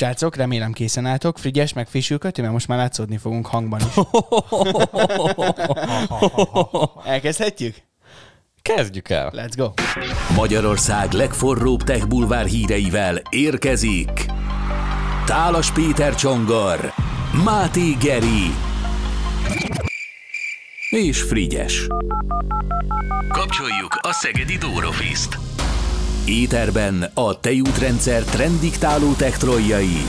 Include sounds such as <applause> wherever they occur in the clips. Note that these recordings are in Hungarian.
Srácok, remélem készen álltok. Frigyes, meg Fisül mert most már látszódni fogunk hangban is. <laughs> Elkezdhetjük? Kezdjük el. Let's go. Magyarország legforróbb tech bulvár híreivel érkezik Tálas Péter Csongar, Máté Geri és Frigyes. Kapcsoljuk a Szegedi Dórofiszt. Éterben a tejútrendszer trendiktáló tektrojai,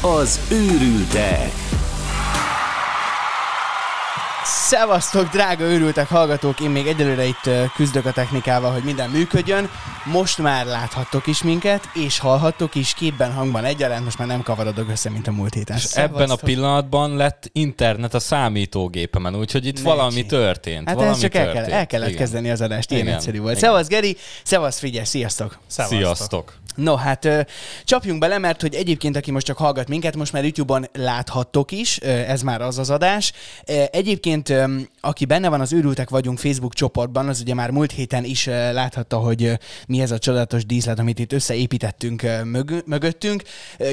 az őrültek. Szevasztok, drága őrültek hallgatók! Én még egyelőre itt küzdök a technikával, hogy minden működjön. Most már láthattok is minket, és hallhattok is képben, hangban egyaránt, most már nem kavarodok össze, mint a múlt héten. És ebben a pillanatban lett internet a számítógépemen, úgyhogy itt Necsi. valami történt. Hát valami ez csak történt. El, kell, el kellett Igen. kezdeni az adást, ilyen Igen. egyszerű volt. Szevasz Geri, szevasz Figyelj, sziasztok! Szevasztok. Sziasztok! No, hát csapjunk bele, mert hogy egyébként, aki most csak hallgat minket, most már YouTube-on láthattok is, ez már az az adás. Egyébként aki benne van az Őrültek vagyunk Facebook csoportban, az ugye már múlt héten is láthatta, hogy mi ez a csodálatos díszlet, amit itt összeépítettünk mögöttünk.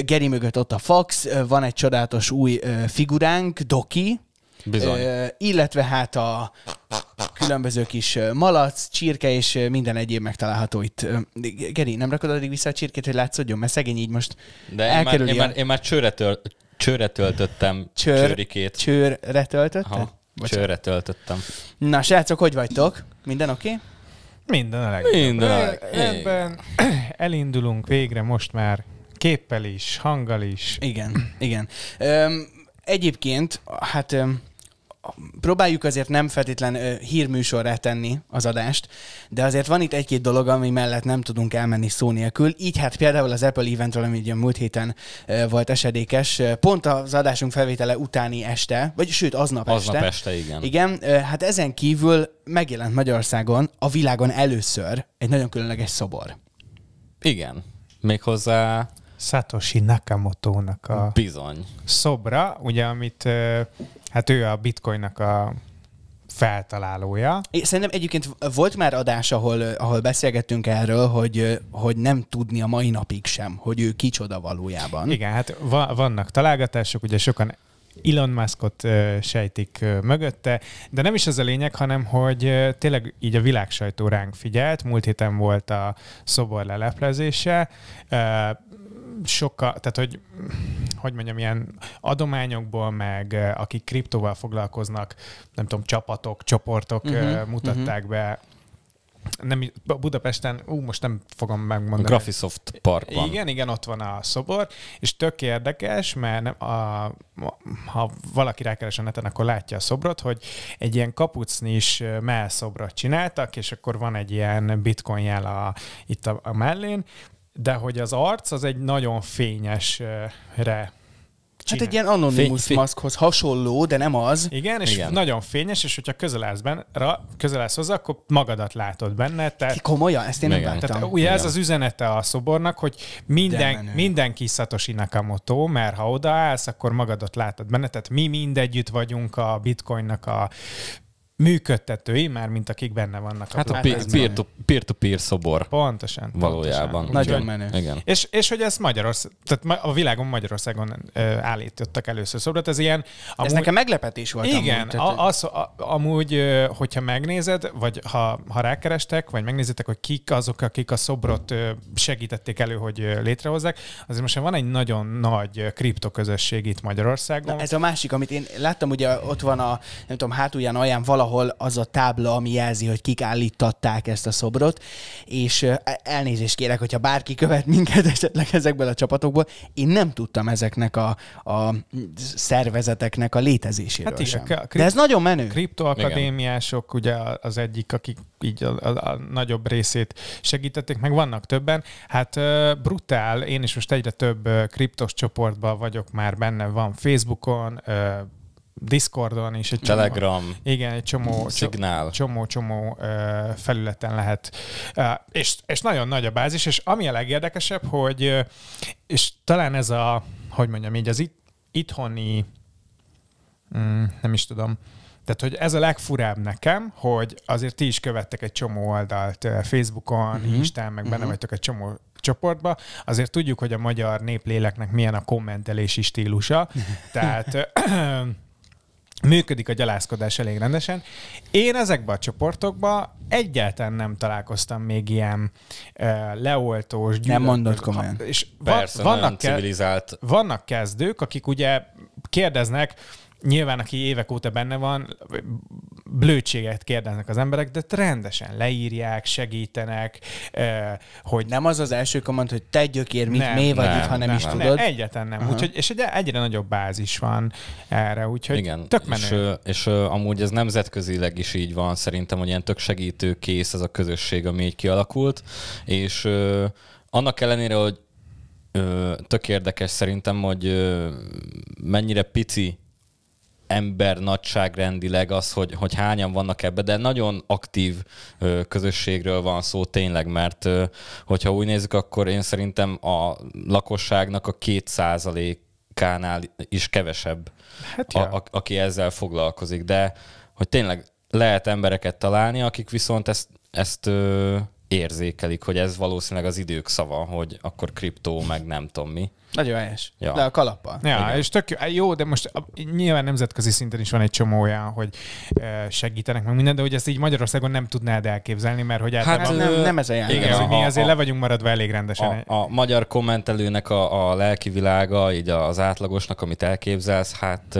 Geri mögött ott a fax, van egy csodálatos új figuránk, Doki, Bizony. illetve hát a különböző kis malac, csirke és minden egyéb megtalálható itt. Geri, nem rakod addig vissza a csirkét, hogy látszódjon? Mert szegény így most De Én már, én már, én már csőre, töl, csőre töltöttem Csőr, csőrikét. Csőre töltötted? ha Bocsánat. Csőre töltöttem. Na, srácok, hogy vagytok? Minden oké? Okay? Minden a legjobb. Minden a legjobb. Ebben elindulunk végre most már képpel is, hanggal is. Igen, igen. Öm, egyébként, hát öm, próbáljuk azért nem feltétlen ö, hírműsorrá tenni az adást, de azért van itt egy-két dolog, ami mellett nem tudunk elmenni szó nélkül. Így hát például az Apple eventről, ami ugye múlt héten ö, volt esedékes, pont az adásunk felvétele utáni este, vagy sőt aznap, aznap este. este. igen. Igen, ö, hát ezen kívül megjelent Magyarországon a világon először egy nagyon különleges szobor. Igen, méghozzá Satoshi Nakamoto-nak a Bizony. szobra, ugye, amit hát ő a bitcoinnak a feltalálója. Én szerintem egyébként volt már adás, ahol, ahol beszélgettünk erről, hogy, hogy nem tudni a mai napig sem, hogy ő kicsoda valójában. Igen, hát va- vannak találgatások, ugye sokan Elon Muskot sejtik mögötte, de nem is ez a lényeg, hanem hogy tényleg így a világsajtó ránk figyelt. Múlt héten volt a szobor leleplezése, sokkal, tehát hogy hogy mondjam, ilyen adományokból, meg eh, akik kriptóval foglalkoznak, nem tudom, csapatok, csoportok uh-huh, mutatták uh-huh. be nem, Budapesten, ú, most nem fogom megmondani. A Graphisoft Parkban. Igen, igen, ott van a szobor, és tök érdekes, mert nem, a, a, ha valaki rákeres a neten, akkor látja a szobrot, hogy egy ilyen kapucnis eh, szobrot csináltak, és akkor van egy ilyen bitcoin jel a, itt a, a mellén, de hogy az arc az egy nagyon fényesre hát csinál. egy ilyen anonimus Fé- maszkhoz hasonló, de nem az. Igen, és Igen. nagyon fényes, és hogyha közel állsz, benne, közel állsz hozzá, akkor magadat látod benne. Tehát, Ki komolyan? Ezt én Igen. nem láttam. ugye ez az üzenete a szobornak, hogy minden, mindenki Satoshi Nakamoto, mert ha odaállsz, akkor magadat látod benne. Tehát mi mindegyütt vagyunk a bitcoinnak a működtetői, már mint akik benne vannak. Hát a peer-to-peer peer peer szobor. Pontosan. Valójában. Pontosan. Nagyon menő. Igen. És, és hogy ezt Magyarország, tehát a világon Magyarországon állítottak először szobrot, ez ilyen... Amúgy, ez nekem meglepetés volt. Igen, amúgy, tehát, az, a, amúgy, hogyha megnézed, vagy ha, ha rákerestek, vagy megnézitek, hogy kik azok, akik a szobrot segítették elő, hogy létrehozzák, azért most van egy nagyon nagy kriptoközösség itt Magyarországon. Na, ez a másik, amit én láttam, ugye ott van a, nem tudom, hátulján olyan valahol valahol az a tábla, ami jelzi, hogy kik állítatták ezt a szobrot, és e, elnézést kérek, hogyha bárki követ minket <laughs> esetleg ezekből a csapatokból, én nem tudtam ezeknek a, a szervezeteknek a létezéséről hát igen, a Kript- De ez nagyon menő. Kriptoakadémiások ugye az egyik, akik így a, a, a nagyobb részét segítették, meg vannak többen. Hát brutál, én is most egyre több kriptos csoportban vagyok már benne, van Facebookon, Discordon és egy csomó, Telegram, igen, egy csomó, mm. Signal. csomó, csomó ö, felületen lehet. És, és nagyon nagy a bázis, és ami a legérdekesebb, hogy és talán ez a, hogy mondjam így, az it- itthoni, mm, nem is tudom, tehát, hogy ez a legfurább nekem, hogy azért ti is követtek egy csomó oldalt Facebookon, uh-huh. Instán, meg benne uh-huh. vagytok egy csomó csoportba. Azért tudjuk, hogy a magyar népléleknek milyen a kommentelési stílusa. <laughs> Tehát működik a gyalászkodás elég rendesen. Én ezekben a csoportokban egyáltalán nem találkoztam még ilyen e, leoltós, gyűlölt, Nem mondott komolyan. És Persze, vannak, ke- civilizált. vannak kezdők, akik ugye kérdeznek, nyilván, aki évek óta benne van, blödséget kérdeznek az emberek, de rendesen leírják, segítenek, hogy... Nem az az első komment, hogy te gyökér, mit mély vagy itt, ha nem, nem is tudod. egyetlen nem. Uh-huh. Úgyhogy, és egy, egyre nagyobb bázis van erre, úgyhogy Igen, tök menő. És, és amúgy ez nemzetközileg is így van, szerintem, hogy ilyen tök kész ez a közösség, ami így kialakult, és annak ellenére, hogy tök érdekes szerintem, hogy mennyire pici ember nagyságrendileg az, hogy, hogy hányan vannak ebbe, de nagyon aktív ö, közösségről van szó tényleg, mert ö, hogyha úgy nézzük, akkor én szerintem a lakosságnak a két százalékánál is kevesebb, hát ja. a, a, aki ezzel foglalkozik, de hogy tényleg lehet embereket találni, akik viszont ezt, ezt ö, érzékelik, hogy ez valószínűleg az idők szava, hogy akkor kriptó, meg nem tudom mi. Nagyon helyes. Ja. Le a kalappal. Ja, Igen. és tök jó, jó, de most nyilván nemzetközi szinten is van egy csomó olyan, hogy segítenek meg mindent, de hogy ezt így Magyarországon nem tudnád elképzelni, mert hogy hát, nem, nem, nem ez a jelent. Igen, hogy mi azért a, le vagyunk maradva elég rendesen. A, a magyar kommentelőnek a, a lelki világa, így az átlagosnak, amit elképzelsz, hát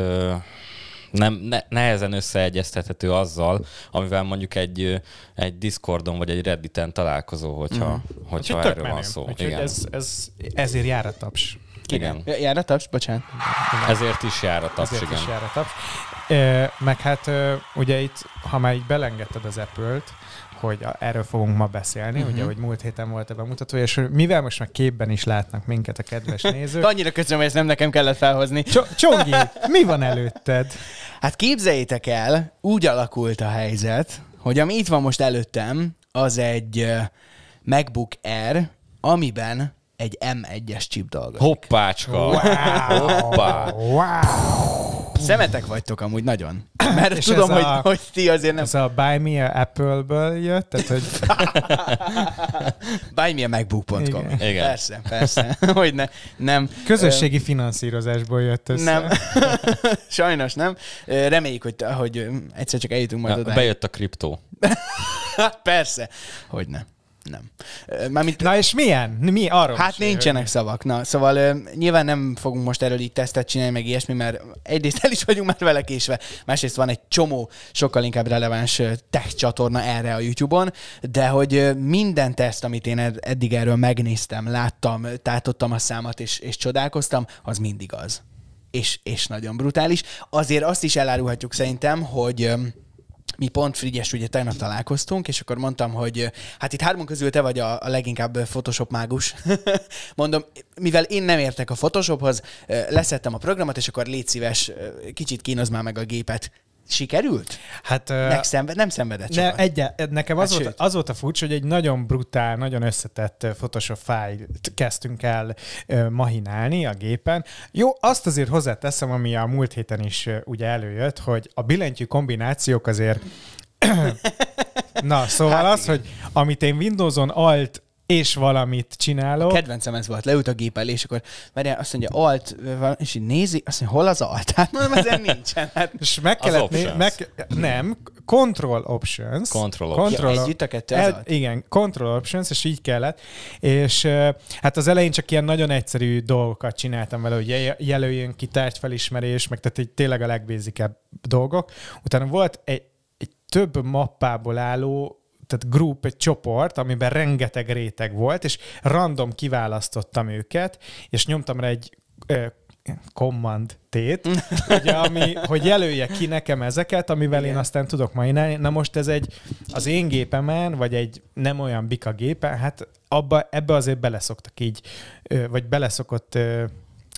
nem, ne, nehezen összeegyeztethető azzal, amivel mondjuk egy, egy Discordon vagy egy Redditen találkozó, hogyha, mm. hogyha hát, erről van szó. Úgyhogy Igen. Ez, ez, ezért jár a taps. Igen. Jár a taps, bocsánat. Igen. Ezért is jár a taps, Ezért igen. is jár a taps. E, meg hát ugye itt, ha már így belengedted az apple hogy a, erről fogunk ma beszélni, uh-huh. ugye, mhm. hogy múlt héten volt a bemutató, és mivel most már képben is látnak minket a kedves <laughs> nézők. annyira köszönöm, hogy ezt nem nekem kellett felhozni. Cs- Csongi, mi van előtted? Hát képzeljétek el, úgy alakult a helyzet, hogy ami itt van most előttem, az egy MacBook Air, amiben egy M1-es chip dolgozik. Hoppácska! Wow! Hoppá! Wow! Szemetek vagytok amúgy nagyon. <clears throat> Mert és tudom, hogy, hogy ti azért nem... Ez a Buy Me a Apple-ből jött, tehát hogy... <laughs> Buy me a macbook.com. Igen. Igen. Persze, persze. <laughs> Hogy ne, nem. Közösségi finanszírozásból jött össze. Nem. <laughs> Sajnos nem. Reméljük, hogy, hogy egyszer csak eljutunk majd Na, oda. Bejött a kriptó. persze. Hogy nem nem. Mármint, Na és milyen? Mi arról? Hát nincsenek hogy... szavak. Na, szóval nyilván nem fogunk most erről így tesztet csinálni, meg ilyesmi, mert egyrészt el is vagyunk már vele késve, másrészt van egy csomó, sokkal inkább releváns tech csatorna erre a YouTube-on, de hogy minden teszt, amit én eddig erről megnéztem, láttam, tátottam a számat és, és csodálkoztam, az mindig az. És, és nagyon brutális. Azért azt is elárulhatjuk szerintem, hogy mi pont Frigyes ugye tegnap találkoztunk, és akkor mondtam, hogy hát itt hármunk közül te vagy a, a leginkább Photoshop mágus. <laughs> Mondom, mivel én nem értek a Photoshophoz, leszettem a programot, és akkor légy szíves, kicsit kínozd már meg a gépet. Sikerült? Hát... Uh, szenved, nem szenvedett ne, Egy, nekem az, hát volt, az volt a furcsa, hogy egy nagyon brutál, nagyon összetett Photoshop fájlt kezdtünk el mahinálni a gépen. Jó, azt azért hozzáteszem, ami a múlt héten is ugye előjött, hogy a billentyű kombinációk azért <coughs> Na, szóval hát az, igen. hogy amit én Windows-on alt és valamit csinálok. A kedvencem ez volt, leült a gép elé, és akkor várjál, azt mondja, alt, és így nézi, azt mondja, hol az alt? Hát mondom, ezen nincsen. Hát. És meg kellett, né- meg, nem, control options. Control, options. control ja, együtt a kettő el, Igen, control options, és így kellett. És hát az elején csak ilyen nagyon egyszerű dolgokat csináltam vele, hogy jelöljön ki tárgyfelismerés, meg tehát egy tényleg a legbézikebb dolgok. Utána volt egy, egy több mappából álló tehát group, egy csoport, amiben rengeteg réteg volt, és random kiválasztottam őket, és nyomtam rá egy ö, command tét, ugye, <laughs> ami, hogy jelölje ki nekem ezeket, amivel Igen. én aztán tudok majd Na most ez egy az én gépemen, vagy egy nem olyan bika gépen, hát abba, ebbe azért beleszoktak így, vagy beleszokott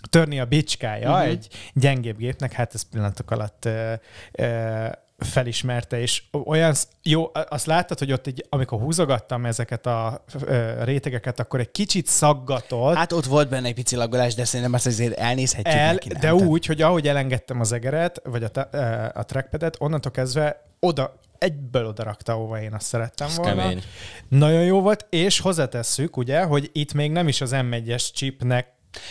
törni a bicskája uh-huh. egy gyengébb gépnek, hát ez pillanatok alatt ö, ö, felismerte, és olyan, jó, azt láttad, hogy ott így, amikor húzogattam ezeket a ö, rétegeket, akkor egy kicsit szaggatott. Hát ott volt benne egy pici laggolás, de szerintem azt azért elnézhetjük el, neki, De úgy, hogy ahogy elengedtem az egeret, vagy a, a trackpadet, onnantól kezdve oda, egyből rakta, ahova én azt szerettem Ez volna. Kemény. Nagyon jó volt, és hozzátesszük, ugye, hogy itt még nem is az M1-es chipnek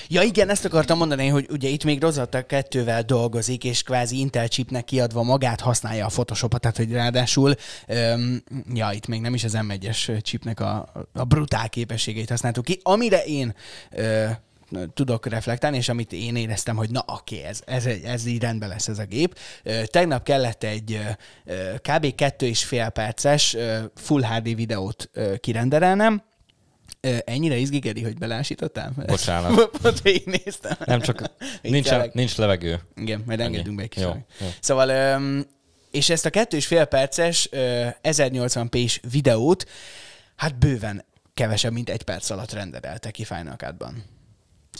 Ja igen, ezt akartam mondani, hogy ugye itt még Rosetta 2-vel dolgozik, és kvázi Intel chipnek kiadva magát használja a Photoshopot, tehát hogy ráadásul, öm, ja, itt még nem is az M1-es chipnek a, a brutál képességeit használtuk ki, amire én ö, tudok reflektálni, és amit én éreztem, hogy na oké, ez, ez, ez így rendben lesz ez a gép. Tegnap kellett egy kb. 2,5 perces Full HD videót kirenderelnem, Ennyire izgigedi, hogy belásítottál? Bocsánat. Pont <laughs> néztem. Nem csak, nincs, nincs levegő. Igen, majd Ennyi. engedünk be egy kis jó, jó. Szóval, és ezt a kettő és fél perces 1080p-s videót, hát bőven kevesebb, mint egy perc alatt rendelte ki Final Cut-ban.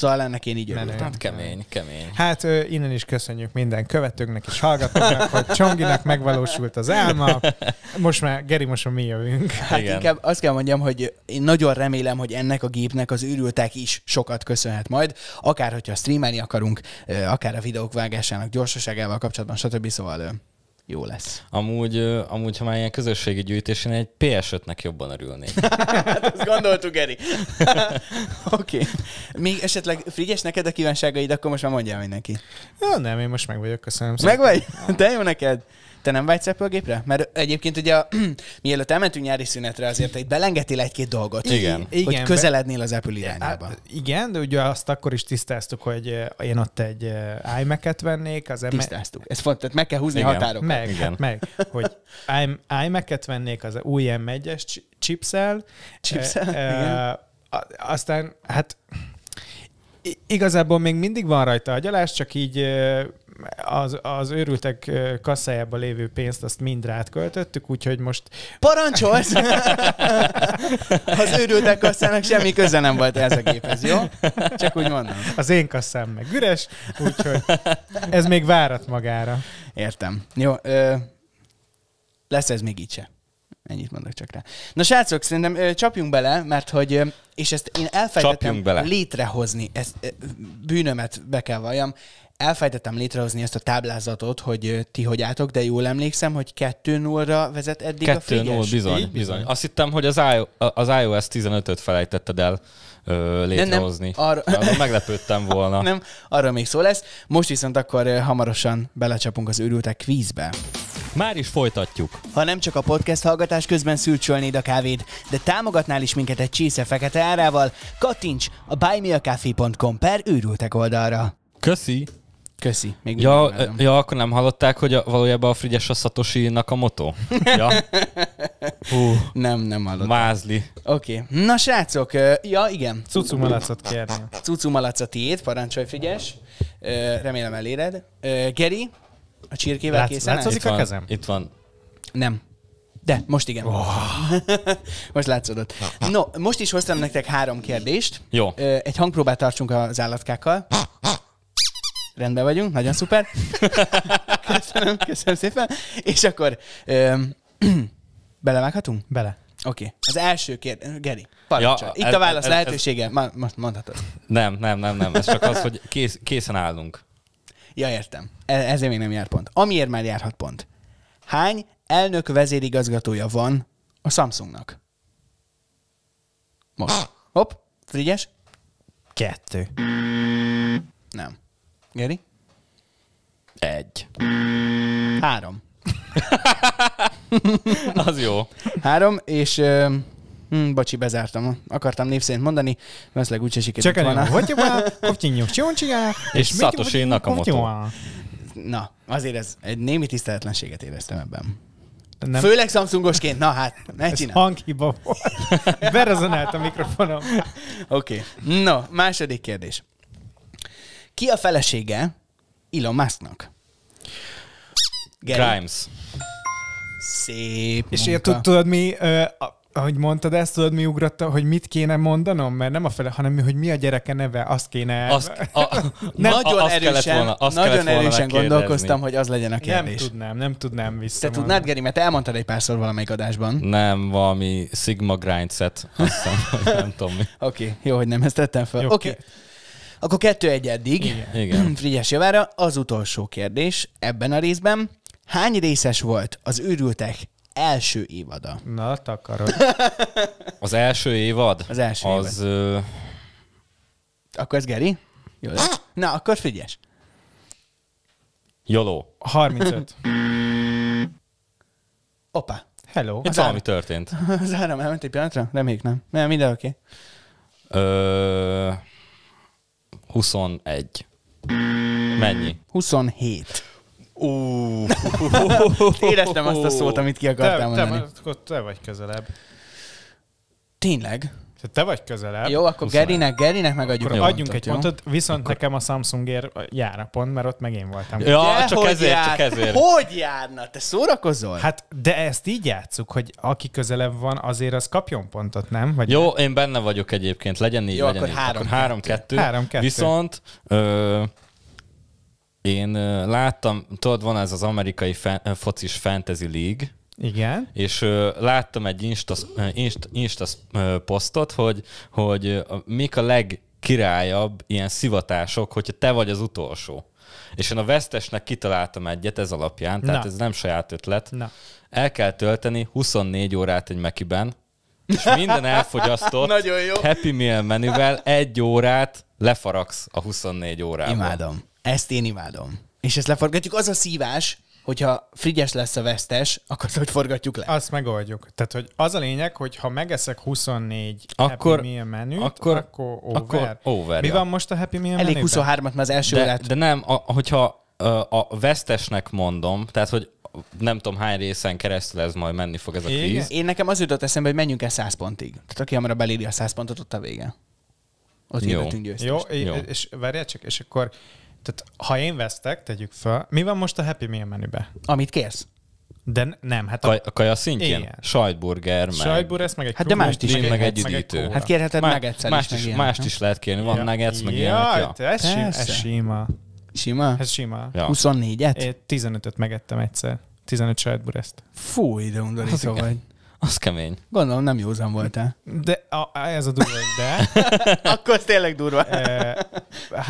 Szóval ennek én így örültem. Hát kemény, kemény. Hát ő, innen is köszönjük minden követőknek és hallgatóknak, hogy Csonginak megvalósult az álma. Most már, Geri, most már mi jövünk. Hát, hát Igen. inkább azt kell mondjam, hogy én nagyon remélem, hogy ennek a gépnek az őrültek is sokat köszönhet majd, akár hogyha streamelni akarunk, akár a videók vágásának gyorsaságával kapcsolatban, stb. Szóval jó lesz. Amúgy, amúgy ha már ilyen közösségi gyűjtés, én egy PS5-nek jobban örülnék. <laughs> hát ezt gondoltuk, Eri. <laughs> Oké. Okay. Még esetleg Frigyes, neked a kívánságaid, akkor most már mondjál mindenki. Ja, nem, én most meg vagyok, köszönöm Meg vagy? Te jó neked? Te nem vágysz a gépre? Mert egyébként ugye a, <clears throat> mielőtt elmentünk nyári szünetre, azért egy belengetél egy-két dolgot. Igen. Hogy igen, közelednél az Apple irányába. Á, igen, de ugye azt akkor is tisztáztuk, hogy eh, én ott egy eh, iMac-et vennék. Az tisztáztuk. Ez fontos, tehát meg kell húzni igen. határokat. Meg, igen. Hát meg, hogy iMac-et vennék az új M1-es chipszel. Eh, aztán, hát igazából még mindig van rajta agyalás, csak így az, az őrültek kasszájában lévő pénzt azt mind rátköltöttük, úgyhogy most... Parancsolsz! <laughs> az őrültek kasszának semmi köze nem volt ez a géphez, jó? Csak úgy mondom. Az én kasszám meg üres, úgyhogy ez még várat magára. Értem. Jó, ö, lesz ez még így se. Ennyit mondok csak rá. Na srácok, szerintem ö, csapjunk bele, mert hogy, ö, és ezt én elfelejtettem létrehozni, ezt ö, bűnömet be kell valljam, elfejtettem létrehozni ezt a táblázatot, hogy ti hogy álltok, de jól emlékszem, hogy 2-0-ra vezet eddig 2 a Frigyes. 2-0, bizony, Így? bizony. Azt hittem, hogy az, az iOS 15-öt felejtetted el ö, létrehozni. Nem, nem, arra... Azon meglepődtem volna. <laughs> nem, arra még szó lesz. Most viszont akkor hamarosan belecsapunk az őrültek kvízbe. Már is folytatjuk. Ha nem csak a podcast hallgatás közben szülcsölnéd a kávét, de támogatnál is minket egy csésze fekete árával, kattints a buymeacafé.com per őrültek oldalra. Köszi! Köszi. Még ja, ja, akkor nem hallották, hogy a, valójában a Frigyes a satoshi a moto. <laughs> ja. Hú. Nem, nem hallottam. Mázli. Oké. Okay. Na srácok, ja igen. Cucu malacot kérni. Cucu malac a tiéd, parancsolj Frigyes. Remélem eléred. Geri, a csirkével Látsz, készen Látszik a kezem? Itt van. Nem. De, most igen. Oh. <laughs> most látszódott. No, most is hoztam nektek három kérdést. Jó. Egy hangpróbát tartsunk az állatkákkal rendben vagyunk, nagyon szuper. <laughs> köszönöm, köszönöm szépen. És akkor öm, <clears throat> belevághatunk? Bele. Oké. Okay. Az első kérdés, Geri, Ja, Itt ez, a válasz ez, lehetősége, ez, most mondhatod. Nem, nem, nem, nem. Ez csak az, hogy kész, készen állunk. Ja, értem. E- ezért még nem jár pont. Amiért már járhat pont. Hány elnök vezérigazgatója van a Samsungnak? Most. Ah. Hopp, frigyes? Kettő. Nem. Geri? Egy. Három. <laughs> Az jó. Három, és... Ö, hm, bocsi, bezártam. Akartam név mondani, veszleg úgyse sikerült Csak volna. hogy <laughs> És Satoshi Nakamoto. Na, azért ez egy némi tiszteletlenséget éreztem ebben. Nem. Főleg Samsungosként, na hát, ne Ez csinál. hanghiba volt. Berezonált a mikrofonom. <laughs> Oké. Okay. No, második kérdés. Ki a felesége Elon Musknak? Grimes. Szép És munka. ért, tudod mi, ahogy mondtad ezt, tudod mi ugrott, hogy mit kéne mondanom? Mert nem a fele, hanem hogy mi a gyereke neve, azt kéne... Azt, a, <laughs> nem, nagyon azt erősen, volna, azt nagyon erősen gondolkoztam, hogy az legyen a kérdés. Nem tudnám, nem tudnám vissza. Te tudnád, Geri, mert elmondtad egy párszor valamelyik adásban. Nem, valami Sigma Grindset, azt hiszem, nem tudom mi. Oké, okay, jó, hogy nem ezt tettem fel. Oké. Okay. okay. Akkor kettő egy eddig. Igen. Igen. <clears throat> Frigyes javára. Az utolsó kérdés ebben a részben. Hány részes volt az őrültek első évada? Na, takarod. <laughs> Az első évad? Az első az, évad. Ö... Akkor ez Geri? Jó lesz. Na, akkor Frigyes. Jóló. 35. <laughs> Opa. Hello. Itt valami történt. <laughs> Zárom, elment egy pillanatra? Reméljük nem. Nem, minden oké. Okay. Ö... 21. Mennyi? 27. Ó, <laughs> Éreztem azt a szót, amit ki akartam te, mondani. Te, akkor te vagy közelebb. Tényleg? Tehát te vagy közelebb. Jó, akkor 20. Gerinek, Gerinek megadjuk akkor adjunk egy jó? pontot, viszont akkor... nekem a ér jár a pont, mert ott meg én voltam. Ja, de csak ezért, jár... csak ezért. Hogy járna? Te szórakozol? Hát, de ezt így játszuk, hogy aki közelebb van, azért az kapjon pontot, nem? Vagy jó, én benne vagyok egyébként, legyen így, jó, legyen akkor így. Három, akkor három, kettő. Három, kettő. Viszont ö, én láttam, tudod, van ez az amerikai fe, focis fantasy league, igen. És ö, láttam egy Insta, Insta, Insta posztot, hogy, hogy mik a legkirályabb ilyen szivatások, hogyha te vagy az utolsó. És én a vesztesnek kitaláltam egyet ez alapján, tehát Na. ez nem saját ötlet. Na. El kell tölteni 24 órát egy mekiben, és minden elfogyasztott Nagyon jó. Happy Meal menüvel egy órát lefaragsz a 24 órában. Imádom. Ezt én imádom. És ezt lefaragatjuk. Az a szívás, hogyha Frigyes lesz a vesztes, akkor hogy forgatjuk le. Azt megoldjuk. Tehát, hogy az a lényeg, hogy ha megeszek 24 akkor, Happy Meal menüt, akkor, akkor over. Akkor over Mi ja. van most a Happy Meal Elég menüben? 23-at, mert az első de, De nem, a, hogyha a vesztesnek mondom, tehát, hogy nem tudom hány részen keresztül ez majd menni fog ez a kríz. Én nekem az jutott eszembe, hogy menjünk el 100 pontig. Tehát aki hamarabb beléri a 100 pontot, ott a vége. Ott jó. Jó, Jó, és várjál csak, és akkor tehát ha én vesztek, tegyük fel, mi van most a Happy Meal menübe? Amit kérsz. De nem, hát a... a kaja szintjén? Igen. Sajtburger, meg... Sajtburger, meg egy Hát de mást is. Meg, meg egy üdítő. Hát kérheted Má, meg egyszer mást is, is, ilyen, mást is lehet kérni. Van ja. nuggets, meg ilyenek. Jaj, ja. Hát ez, sim, ez sima. Sima? Ez sima. Ja. 24-et? É, 15-öt megettem egyszer. 15 sajtburger ezt. Fúj, de undorító vagy. Az kemény. Gondolom nem józan voltál. De a, ez a durva, de... <laughs> Akkor az tényleg durva.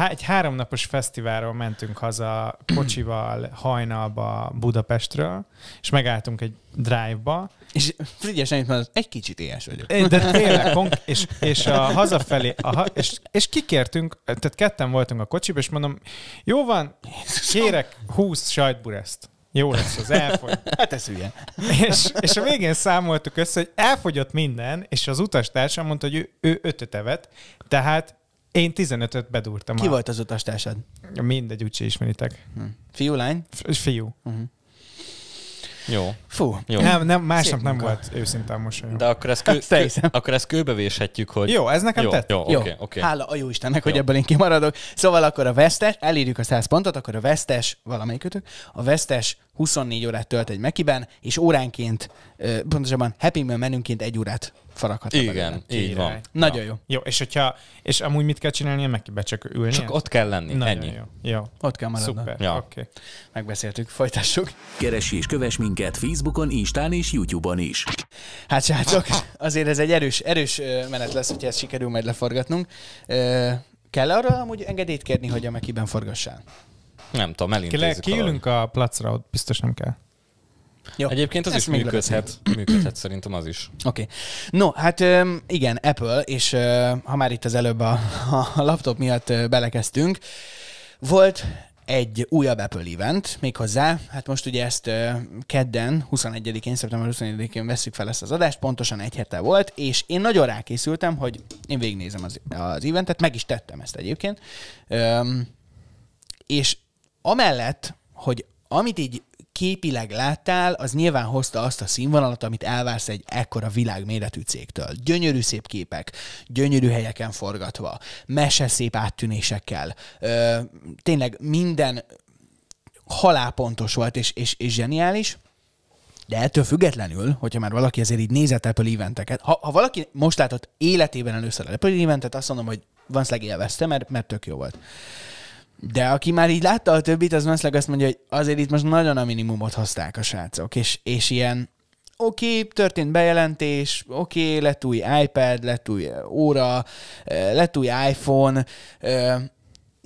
egy háromnapos fesztiválról mentünk haza kocsival hajnalba Budapestről, és megálltunk egy drive-ba. És Frigyes ennyit mondod, egy kicsit éhes vagyok. De tényleg, konk- és, és a hazafelé, a ha- és, és kikértünk, tehát ketten voltunk a kocsiba, és mondom, jó van, kérek húsz sajtbureszt jó lesz az, elfogy. <laughs> Hát ez hülye. És, és a végén számoltuk össze, hogy elfogyott minden, és az utastársam mondta, hogy ő, ő ötöt evett, tehát én 15-öt bedúrtam. Ki a... volt az utastársad? Mindegy, úgyse ismeritek. Hm. Fiú, lány? F- fiú. Uh-huh. Jó. Fú, Jó. Nem, nem, másnap nem volt őszinte most. mosolyom. De akkor ezt, hát kő, kő, akkor ezt kőbevéshetjük, hogy... Jó, ez nekem jó, tett. Jó, jó. Okay, okay. Hála a jó Istennek, jó. hogy ebből én kimaradok. Szóval akkor a vesztes, elírjuk a 100 pontot, akkor a vesztes, valamelyikötök, a vesztes 24 órát tölt egy Mekiben, és óránként, pontosabban Happy Meal menünként egy órát faraghat. Igen, így van. Nagyon jó. Jó, és hogyha, és amúgy mit kell csinálni a Mekibe? Csak ülni? Csak ott kell lenni, Nagyon ennyi. Jó. jó. Ott kell maradni. Szuper, ja. oké. Okay. Megbeszéltük, folytassuk. Keresi és kövess minket Facebookon, Instán és YouTube-on is. Hát srácok, azért ez egy erős, erős menet lesz, hogyha ezt sikerül majd leforgatnunk. Kell arra amúgy engedélyt kérni, hogy a Mekiben forgassál? Nem tudom, elintézzük. Kiülünk a placra, ott biztos nem kell. Jó. Egyébként az Ezt is működhet, működhet szerintem az is. <clears throat> Oké. Okay. No, hát igen, Apple, és ha már itt az előbb a, <laughs> a laptop miatt belekezdtünk, volt egy újabb Apple event, méghozzá, hát most ugye ezt kedden, 21-én, szeptember 21-én veszük fel ezt az adást, pontosan egy hete volt, és én nagyon rákészültem, hogy én végignézem az, az eventet, meg is tettem ezt egyébként, és amellett, hogy amit így képileg láttál, az nyilván hozta azt a színvonalat, amit elvársz egy ekkora világméretű cégtől. Gyönyörű szép képek, gyönyörű helyeken forgatva, mese szép áttűnésekkel, ö, tényleg minden halálpontos volt és, és, és zseniális, de ettől függetlenül, hogyha már valaki ezért így nézett Apple eventeket, ha, ha valaki most látott életében először a Apple eventet, azt mondom, hogy van szleg élvezte, mert, mert tök jó volt. De aki már így látta a többit, az mesleg azt mondja, hogy azért itt most nagyon a minimumot hozták a srácok, és, és ilyen oké, okay, történt bejelentés, oké, okay, lett új iPad, lett új óra, eh, lett új iPhone, eh,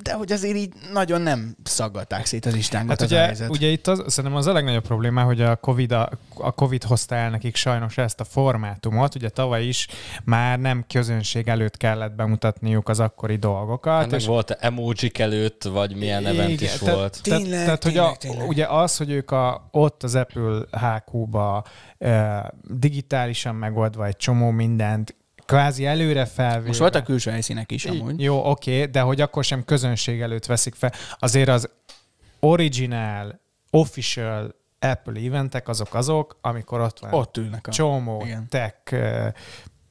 de hogy azért így nagyon nem szaggatták szét az istángot hát ugye, az a Ugye itt az, szerintem az a legnagyobb probléma, hogy a COVID, a, a COVID hozta el nekik sajnos ezt a formátumot. Ugye tavaly is már nem közönség előtt kellett bemutatniuk az akkori dolgokat. Hát és volt emoji előtt, vagy milyen igen, event is tehát, volt. Tényleg, tehát, tehát tényleg, hogy a, tényleg. ugye az, hogy ők a, ott az Apple HQ-ba e, eh, digitálisan megoldva egy csomó mindent kvázi előre felvéve. Most a külső helyszínek is amúgy. Jó, oké, okay, de hogy akkor sem közönség előtt veszik fel. Azért az original, official Apple eventek azok azok, amikor ott van. Ott ülnek a... Csomó, Igen. tech,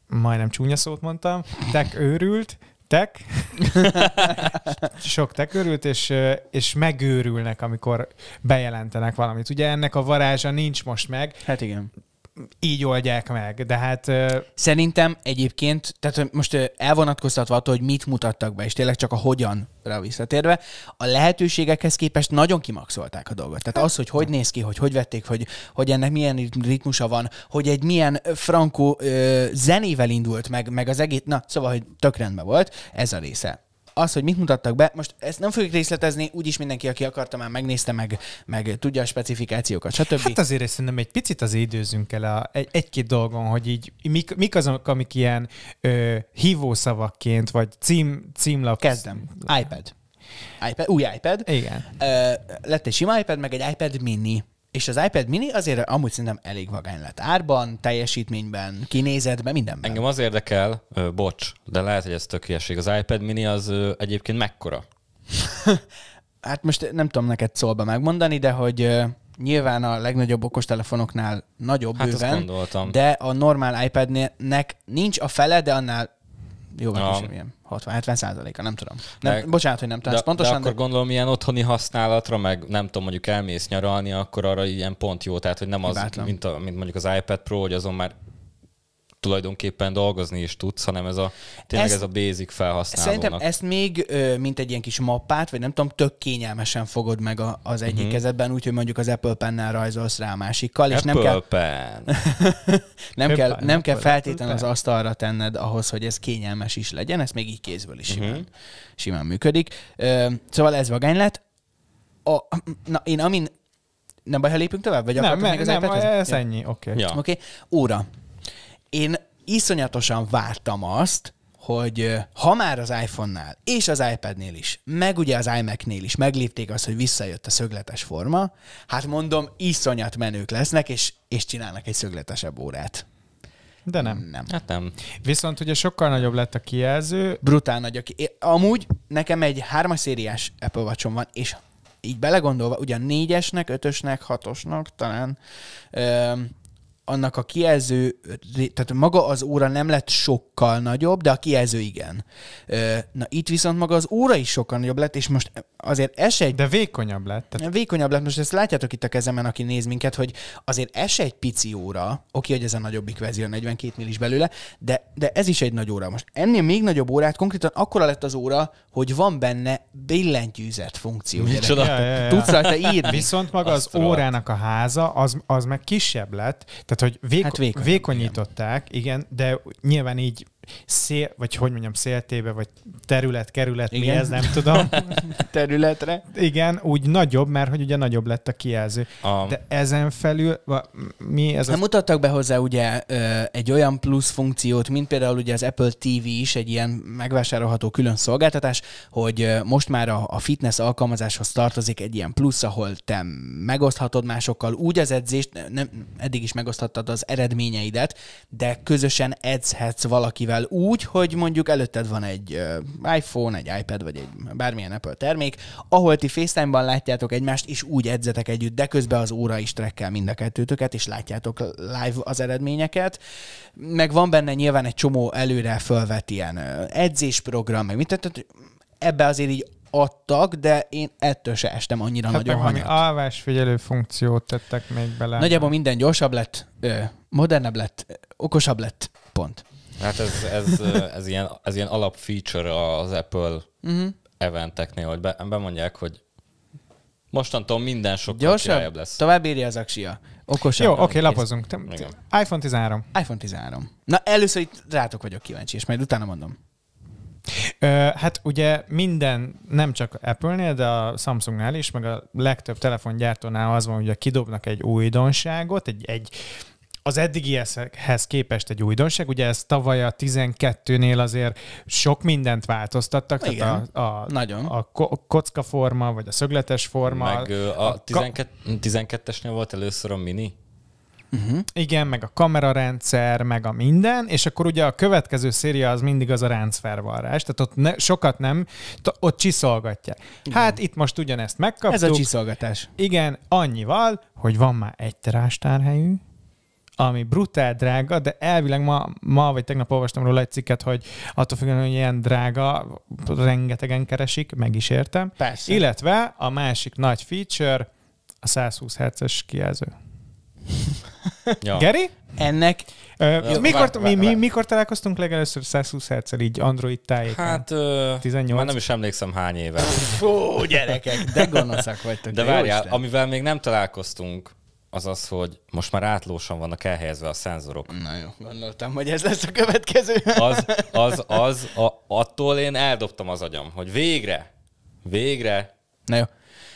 majdnem csúnya szót mondtam, tech őrült, tek, <laughs> sok tek őrült és, és megőrülnek, amikor bejelentenek valamit. Ugye ennek a varázsa nincs most meg. Hát igen így oldják meg, de hát... Szerintem egyébként, tehát most elvonatkoztatva attól, hogy mit mutattak be, és tényleg csak a hogyanra visszatérve, a lehetőségekhez képest nagyon kimaxolták a dolgot. Tehát az, hogy hogy néz ki, hogy hogy vették, hogy, hogy ennek milyen ritmusa van, hogy egy milyen frankó zenével indult meg, meg az egész, na, szóval, hogy tök rendben volt, ez a része az, hogy mit mutattak be, most ezt nem fogjuk részletezni, úgyis mindenki, aki akarta, már megnézte, meg, meg tudja a specifikációkat, stb. Hát azért szerintem egy picit az időzünk el a, egy, egy-két dolgon, hogy így mik, mik azok, amik ilyen ö, hívószavakként, vagy cím, címlap... Kezdem. iPad. iPad. Új iPad. Igen. Ö, lett egy sima iPad, meg egy iPad mini és az iPad mini azért amúgy szerintem elég vagány lett árban, teljesítményben, kinézetben, mindenben. Engem az érdekel, ö, bocs, de lehet, hogy ez tök Az iPad mini az ö, egyébként mekkora? <laughs> hát most nem tudom neked szólba megmondani, de hogy ö, nyilván a legnagyobb okostelefonoknál nagyobb hát bőven, de a normál iPadnek nincs a fele, de annál jóval kisebb, ilyen 60-70 százaléka, nem tudom. Nem, de, bocsánat, hogy nem tudom, de, pontosan. De akkor de... gondolom, ilyen otthoni használatra, meg nem tudom, mondjuk elmész nyaralni, akkor arra ilyen pont jó, tehát hogy nem az, mint, a, mint mondjuk az iPad Pro, hogy azon már tulajdonképpen dolgozni is tudsz, hanem ez a, tényleg ezt, ez a basic felhasználónak. Szerintem ezt még, mint egy ilyen kis mappát, vagy nem tudom, tök kényelmesen fogod meg a, az egyik uh-huh. kezedben, úgyhogy mondjuk az Apple Pen-nel rajzolsz rá a másikkal, és Apple <laughs> nem kell... Pen. nem, kell, nem kell feltétlenül az asztalra tenned ahhoz, hogy ez kényelmes is legyen, ez még így kézből is simán, uh-huh. simán működik. Szóval ez vagány lett. A, na, én amin nem baj, ha lépünk tovább? Vagy nem, meg, az nem, ez ennyi, oké. Okay. Ja. Okay. Óra én iszonyatosan vártam azt, hogy ha már az iPhone-nál és az iPad-nél is, meg ugye az iMac-nél is meglépték azt, hogy visszajött a szögletes forma, hát mondom, iszonyat menők lesznek, és, és csinálnak egy szögletesebb órát. De nem. nem. Hát nem. Viszont ugye sokkal nagyobb lett a kijelző. Brutál nagy a ki... Amúgy nekem egy hármas szériás Apple watch van, és így belegondolva, a négyesnek, ötösnek, hatosnak talán, öm, annak a kijelző, tehát maga az óra nem lett sokkal nagyobb, de a kijelző igen. Na itt viszont maga az óra is sokkal nagyobb lett, és most azért ez egy... De vékonyabb lett. Tehát... Vékonyabb lett, most ezt látjátok itt a kezemen, aki néz minket, hogy azért ez egy pici óra, oké, hogy ez a nagyobbik verzió, 42 millis belőle, de, de ez is egy nagy óra. Most ennél még nagyobb órát, konkrétan akkora lett az óra, hogy van benne billentyűzet funkció. Micsoda? Ja, ja, ja. Tudsz rajta írni. Viszont maga Azt az órának a háza, az, az meg kisebb lett, tehát, hogy véko- hát vékony, vékonyították, igen. igen, de nyilván így szél, vagy hogy mondjam, széltébe, vagy terület, kerület, Igen. mi ez, nem tudom. <laughs> Területre. Igen, úgy nagyobb, mert hogy ugye nagyobb lett a kijelző. A... De ezen felül mi ez hát az... Mutattak be hozzá ugye egy olyan plusz funkciót, mint például ugye az Apple TV is egy ilyen megvásárolható külön szolgáltatás, hogy most már a fitness alkalmazáshoz tartozik egy ilyen plusz, ahol te megoszthatod másokkal úgy az edzést, nem, eddig is megoszthattad az eredményeidet, de közösen edzhetsz valakivel eszközökkel úgy, hogy mondjuk előtted van egy iPhone, egy iPad, vagy egy bármilyen Apple termék, ahol ti FaceTime-ban látjátok egymást, és úgy edzetek együtt, de közben az óra is trekkel mind a kettőtöket, és látjátok live az eredményeket. Meg van benne nyilván egy csomó előre fölvet ilyen edzésprogram, meg mit tehát ebbe azért így adtak, de én ettől se estem annyira hát nagyon hanyat. figyelő funkciót tettek még bele. Nagyjából minden gyorsabb lett, modernebb lett, okosabb lett, pont. Hát ez, ez, <laughs> ez, ilyen, ez ilyen alap feature az Apple uh-huh. eventeknél, hogy be, bemondják, hogy mostantól minden sokkal Gyorsabb, lesz. tovább írja az aksia. Okosabb. Jó, oké, okay, lapozunk. Te, te, iPhone 13. iPhone 13. Na, először itt rátok vagyok kíváncsi, és majd utána mondom. Ö, hát ugye minden, nem csak Apple-nél, de a Samsungnál is, meg a legtöbb telefongyártónál az van, hogy kidobnak egy újdonságot, egy, egy az eddigihez képest egy újdonság, ugye ez tavaly a 12-nél azért sok mindent változtattak, Igen, tehát a, a, nagyon. a kockaforma, vagy a szögletes forma. Meg a, a 12, 12-esnél volt először a mini? Uh-huh. Igen, meg a kamerarendszer, meg a minden, és akkor ugye a következő széria az mindig az a ráncfervarrás, tehát ott ne, sokat nem, t- ott csiszolgatják. Igen. Hát itt most ugyanezt megkaptuk. Ez a csiszolgatás. Igen, annyival, hogy van már egy terástárhelyű, ami brutál drága, de elvileg ma, ma vagy tegnap olvastam róla egy cikket, hogy attól függően, hogy ilyen drága, rengetegen keresik, meg is értem. Persze. Illetve a másik nagy feature a 120 Hz-es kijelző. <laughs> ja. Geri? Ennek... Ö, mikor, vár, vár, mi, mi, mikor találkoztunk legelőször 120 hz így Android tájéken? Hát, ö, 18? már nem is emlékszem hány éve. Fú, gyerekek, de gonoszak vagytok. de várjál, amivel még nem találkoztunk, az az, hogy most már átlósan vannak elhelyezve a szenzorok. Na jó, gondoltam, hogy ez lesz a következő. Az, az, az a, attól én eldobtam az agyam, hogy végre, végre, Na jó.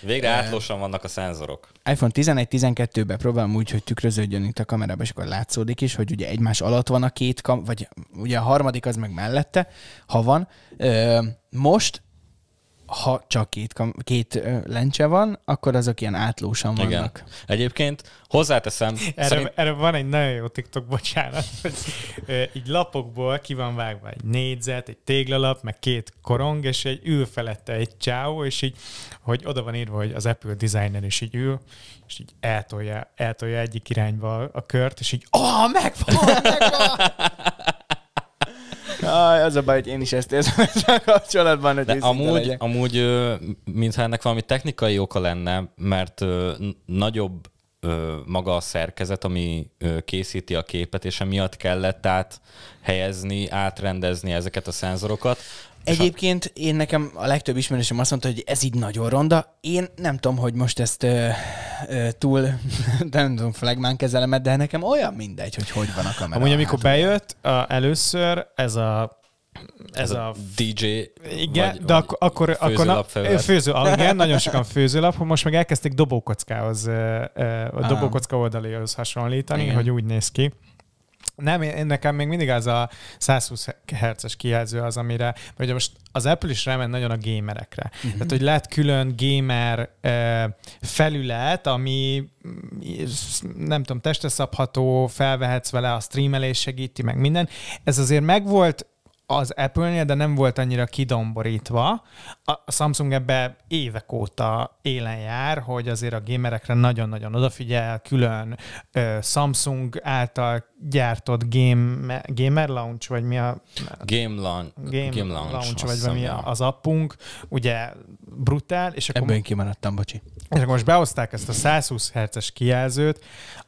végre átlósan vannak a szenzorok. iPhone 11-12-be próbálom úgy, hogy tükröződjön itt a kamerába, és akkor látszódik is, hogy ugye egymás alatt van a két kam, vagy ugye a harmadik az meg mellette, ha van. most ha csak két, két lencse van, akkor azok ilyen átlósan vannak. Igen. Egyébként hozzáteszem... Erre, szerint... erre van egy nagyon jó TikTok, bocsánat, hogy így lapokból ki van vágva egy négyzet, egy téglalap, meg két korong, és egy ül felette egy csáó, és így, hogy oda van írva, hogy az Apple designer is így ül, és így eltolja, eltolja egyik irányba a kört, és így, ah, oh, megvan, megvan! <laughs> Aj, az a baj, hogy én is ezt érzem a <laughs> kapcsolatban. Hogy De amúgy, legyek. amúgy, mintha ennek valami technikai oka lenne, mert nagyobb maga a szerkezet, ami készíti a képet, és emiatt kellett áthelyezni, átrendezni ezeket a szenzorokat, Hát- Egyébként én nekem a legtöbb ismerősöm azt mondta, hogy ez így nagyon ronda. Én nem tudom, hogy most ezt ö, ö, túl, de <laughs> nem tudom, flagmán kezelem, de nekem olyan mindegy, hogy hogy van a kamera. Amúgy amikor bejött a, először ez a ez, ez a, a DJ. Igen, vagy, de ak- akkor, főzőlap akkor főzőlap, főző, <laughs> igen, nagyon sokan főzőlap, most meg elkezdték dobókockához, a dobókocka oldaléhoz hasonlítani, igen. hogy úgy néz ki. Nem, én, nekem még mindig az a 120 Hz-es kijelző az, amire, vagy most az Apple is remen nagyon a gémerekre. Uh-huh. Mhm. Tehát, hogy lett külön gamer felület, ami mm, nem tudom, testre szabható, felvehetsz vele, a streamelés segíti, meg minden. Ez azért megvolt az Apple-nél, de nem volt annyira kidomborítva. A Samsung ebbe évek óta élen jár, hogy azért a gamerekre nagyon-nagyon odafigyel, külön uh, Samsung által gyártott game, Gamer Launch, vagy mi a... Game, la- game, game Launch, launch vagy mi a az appunk, ugye brutál, és akkor... Ebből kimaradtam, bocsi. És akkor most behozták ezt a 120 Hz-es kijelzőt,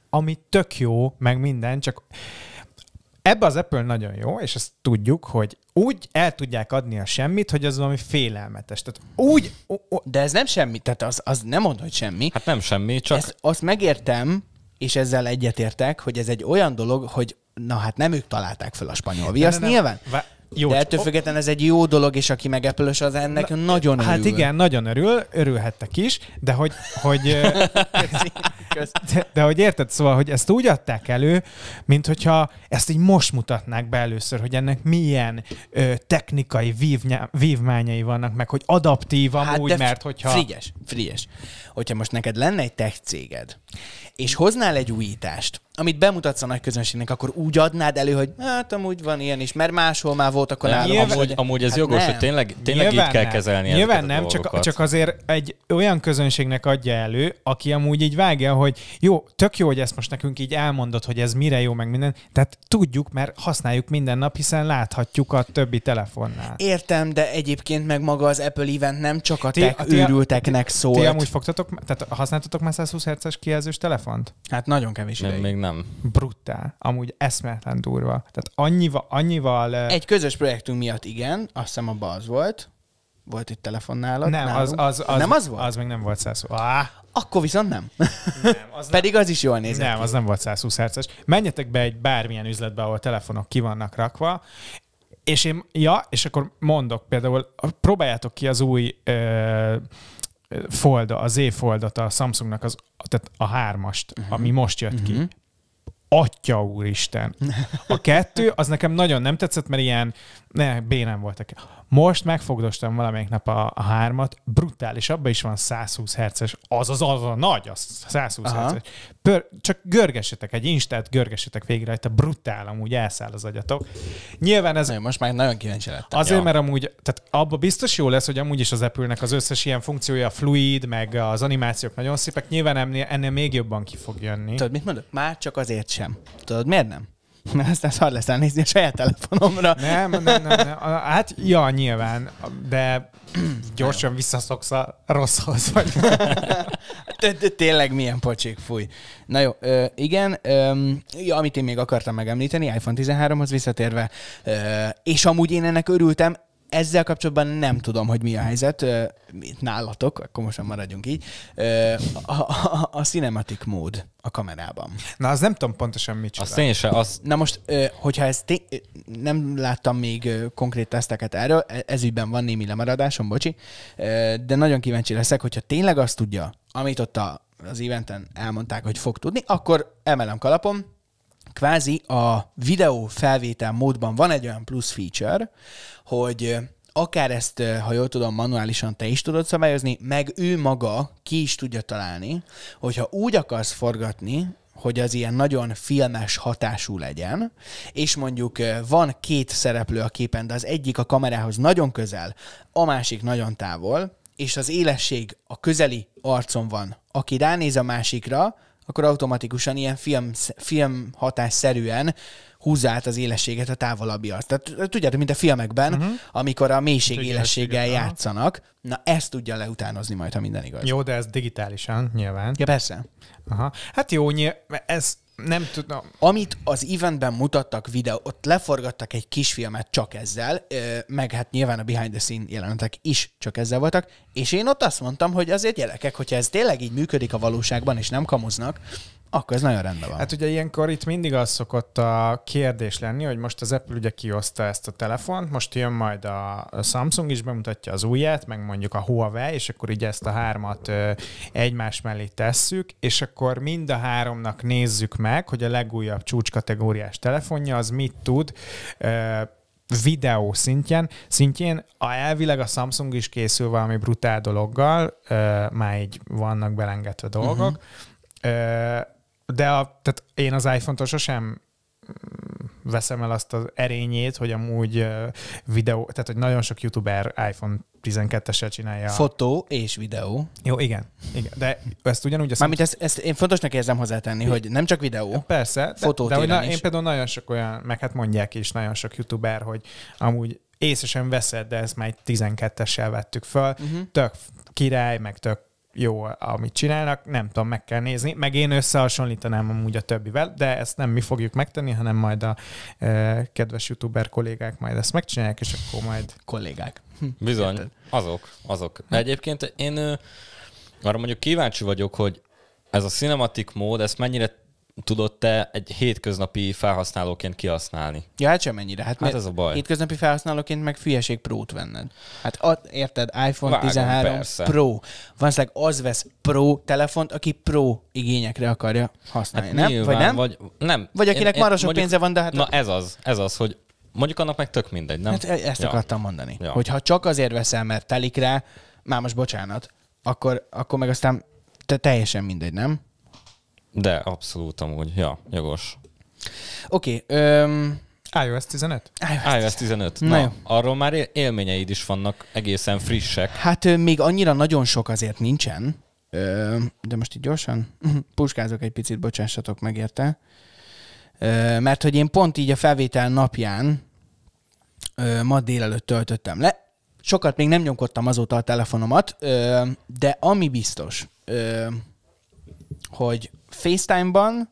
ami tök jó, meg minden, csak Ebbe az Apple nagyon jó, és ezt tudjuk, hogy úgy el tudják adni a semmit, hogy az valami félelmetes. Tehát úgy... O, o... De ez nem semmi, tehát az, az nem mond, hogy semmi. Hát nem semmi, csak... Ezt, azt megértem, és ezzel egyetértek, hogy ez egy olyan dolog, hogy na hát nem ők találták fel a spanyol viaszt, nyilván. Vá- jó, De ettől függetlenül ez egy jó dolog, és aki megepölös, az ennek Na, nagyon hát örül. Hát igen, nagyon örül, örülhettek is, de hogy, hogy <laughs> de, de hogy érted, szóval, hogy ezt úgy adták elő, mint hogyha ezt így most mutatnák be először, hogy ennek milyen ö, technikai vívnya, vívmányai vannak, meg hogy adaptív hát amúgy, hát mert hogyha... Frigyes, frigyes. Hogyha most neked lenne egy tech céged, és hoznál egy újítást, amit bemutatsz a nagy közönségnek, akkor úgy adnád elő, hogy hát amúgy van ilyen is, mert máshol már volt akkor nálam. Nyilván... Amúgy, amúgy ez hát jogos, nem. hogy tényleg, tényleg Nyilván így kell nem. kezelni Nyilván nem, csak, csak azért egy olyan közönségnek adja elő, aki amúgy így vágja, hogy jó, tök jó, hogy ezt most nekünk így elmondod, hogy ez mire jó, meg minden. Tehát tudjuk, mert használjuk minden nap, hiszen láthatjuk a többi telefonnál. Értem, de egyébként meg maga az Apple event nem csak a tech ti, őrülteknek szól. Ti amúgy fogtatok, tehát használtatok már 120 Hz-es kijelzős telefont? Hát nagyon kevés nem, ideig. még nem nem. Brutál. Amúgy eszmehetlen durva. Tehát annyival... annyival Egy közös projektünk miatt igen, azt hiszem abban az volt. Volt itt nálad, Nem, az, az, az, nem az volt? Az még nem volt száz. Ah. Akkor viszont nem. nem az <laughs> Pedig az is jól nézett Nem, ki. az nem volt 120 herces. Menjetek be egy bármilyen üzletbe, ahol telefonok ki vannak rakva, és én, ja, és akkor mondok például, próbáljátok ki az új ö, folda, az Z foldat a Samsungnak, az, tehát a hármast, uh-huh. ami mhm. most jött uh-huh. ki. Mhm. Atya úristen. A kettő, az nekem nagyon nem tetszett, mert ilyen ne, bénám voltak. Most megfogdostam valamelyik nap a, a hármat, brutális, abban is van 120 herces, az az, az a nagy, az 120 Aha. herces. Pör, csak görgessetek egy instát, görgessetek végig rajta, brutál, amúgy elszáll az agyatok. Nyilván ez... Nagyon, most már nagyon kíváncsi lettem. Azért, ja. mert amúgy, tehát abba biztos jó lesz, hogy amúgy is az epülnek az összes ilyen funkciója, a fluid, meg az animációk nagyon szépek, nyilván ennél, ennél még jobban ki fog jönni. Tudod, mit mondok? Már csak azért sem. Tudod, miért nem? Na, aztán szar lesz nézni a saját telefonomra. Nem, nem, nem, nem. Hát, ja, nyilván, de gyorsan visszaszoksz a rosszhoz. Vagy. Tényleg milyen pocsék, fúj. Na jó, igen, ja, amit én még akartam megemlíteni, iPhone 13-hoz visszatérve, és amúgy én ennek örültem, ezzel kapcsolatban nem tudom, hogy mi a helyzet mint nálatok, akkor most maradjunk így, a, a, a cinematic mód a kamerában. Na, az nem tudom pontosan csinál. Azt én se, az... Na most, hogyha ez té- nem láttam még konkrét teszteket erről, e, ez ügyben van némi lemaradásom, bocsi, de nagyon kíváncsi leszek, hogyha tényleg azt tudja, amit ott a, az eventen elmondták, hogy fog tudni, akkor emelem kalapom, kvázi a videó felvétel módban van egy olyan plusz feature, hogy akár ezt, ha jól tudom, manuálisan te is tudod szabályozni, meg ő maga ki is tudja találni, hogyha úgy akarsz forgatni, hogy az ilyen nagyon filmes hatású legyen, és mondjuk van két szereplő a képen, de az egyik a kamerához nagyon közel, a másik nagyon távol, és az élesség a közeli arcon van. Aki ránéz a másikra, akkor automatikusan ilyen film, film hatásszerűen húzza át az élességet a arc. Tehát tudjátok, mint a filmekben, uh-huh. amikor a mélység élességgel játszanak, na ezt tudja leutánozni majd, ha minden igaz. Jó, de ez digitálisan, nyilván. Ja, persze. Aha. Hát jó, nyilv- ez nem tudom. Amit az eventben mutattak videó, ott leforgattak egy kisfilmet csak ezzel, meg hát nyilván a behind the scene jelenetek is csak ezzel voltak, és én ott azt mondtam, hogy azért gyerekek, hogyha ez tényleg így működik a valóságban, és nem kamuznak, akkor ez nagyon rendben van. Hát ugye ilyenkor itt mindig az szokott a kérdés lenni, hogy most az Apple ugye kihozta ezt a telefont, most jön majd a Samsung is, bemutatja az újját, meg mondjuk a Huawei, és akkor így ezt a hármat egymás mellé tesszük, és akkor mind a háromnak nézzük meg, hogy a legújabb csúcskategóriás telefonja az mit tud videó szintjén, szintjén a elvileg a Samsung is készül valami brutál dologgal, már így vannak belengetve dolgok, uh-huh de a, tehát én az iPhone-tól sosem mm, veszem el azt az erényét, hogy amúgy videó, tehát hogy nagyon sok youtuber iPhone 12-essel csinálja. Fotó és videó. Jó, igen. igen. De ezt ugyanúgy... Azt Mármint ezt, ezt én fontosnak érzem hozzátenni, hogy nem csak videó. Persze. Fotó de, de na, én például nagyon sok olyan, meg hát mondják is nagyon sok youtuber, hogy amúgy észre sem veszed, de ezt már egy 12-essel vettük föl. Uh-huh. Tök király, meg tök jó, amit csinálnak, nem tudom, meg kell nézni. Meg én összehasonlítanám amúgy a többivel, de ezt nem mi fogjuk megtenni, hanem majd a e, kedves youtuber kollégák majd ezt megcsinálják, és akkor majd... Kollégák. Hm, Bizony, Érted? azok, azok. Hm. Egyébként én arra mondjuk kíváncsi vagyok, hogy ez a cinematic mód, ezt mennyire tudod te egy hétköznapi felhasználóként kihasználni. Ja, hát semmennyire. Hát, hát ez a baj. Hétköznapi felhasználóként meg fülyeség Pro-t venned. Hát ad, érted, iPhone Vágon, 13 persze. Pro. szóval az vesz Pro telefont, aki Pro igényekre akarja használni, hát nem? Nyilván, vagy nem? Vagy, nem. vagy akinek én, én, marasok mondjuk, pénze van, de hát... Na a... ez az, ez az, hogy mondjuk annak meg tök mindegy, nem? Hát e- ezt ja. akartam mondani. Ja. Hogy ha csak azért veszel, mert telik rá, már most bocsánat, akkor, akkor meg aztán te teljesen mindegy, nem? De, abszolút amúgy. Ja, jogos. Oké, okay, um, iOS 15? iOS 15. Na, Na arról már élményeid is vannak egészen frissek. Hát még annyira nagyon sok azért nincsen, de most így gyorsan <laughs> puskázok egy picit, bocsássatok meg érte. Mert hogy én pont így a felvétel napján ma délelőtt töltöttem le. Sokat még nem nyomkodtam azóta a telefonomat, de ami biztos, hogy FaceTime-ban,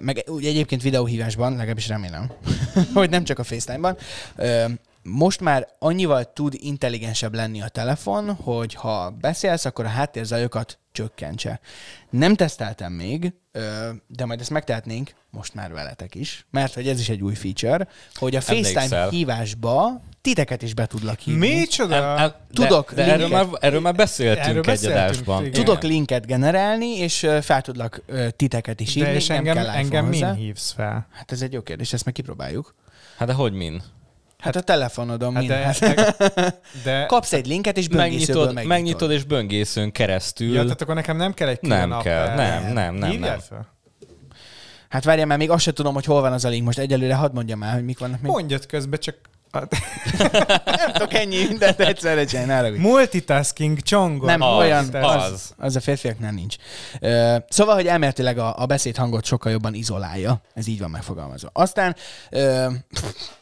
meg úgy egyébként videóhívásban, legalábbis remélem, <laughs> hogy nem csak a FaceTime-ban, most már annyival tud intelligensebb lenni a telefon, hogy ha beszélsz, akkor a háttérzajokat csökkentse. Nem teszteltem még, de majd ezt megtehetnénk most már veletek is, mert hogy ez is egy új feature, hogy a FaceTime Emlékszel. hívásba titeket is be tudlak hívni. Micsoda? Em, em, tudok de, de erről, már, erről már beszéltünk erről egy adásban. Tudok linket generálni, és fel tudlak titeket is hívni. De és engem, engem min hívsz fel? Hát ez egy jó kérdés, ezt meg kipróbáljuk. Hát de hogy min? Hát a telefonodon hát de, de, <laughs> de, Kapsz egy linket, és böngészőből megnyitod, megnyitod. megnyitod és böngészőn keresztül. Ja, tehát akkor nekem nem kell egy külön Nem kell, nem, nem, nem. nem. Hát várjál, mert még azt sem tudom, hogy hol van az a link most. Egyelőre hadd mondjam már, hogy mik vannak még. Mondjad közben, csak Hát- <laughs> nem tudok ennyi mindent egyszerre csinálni. Multitasking csongol. Nem, az, olyan. Az. az. Az a férfiaknál nincs. Uh, szóval, hogy elméletileg a, a beszédhangot sokkal jobban izolálja. Ez így van megfogalmazva. Aztán, uh,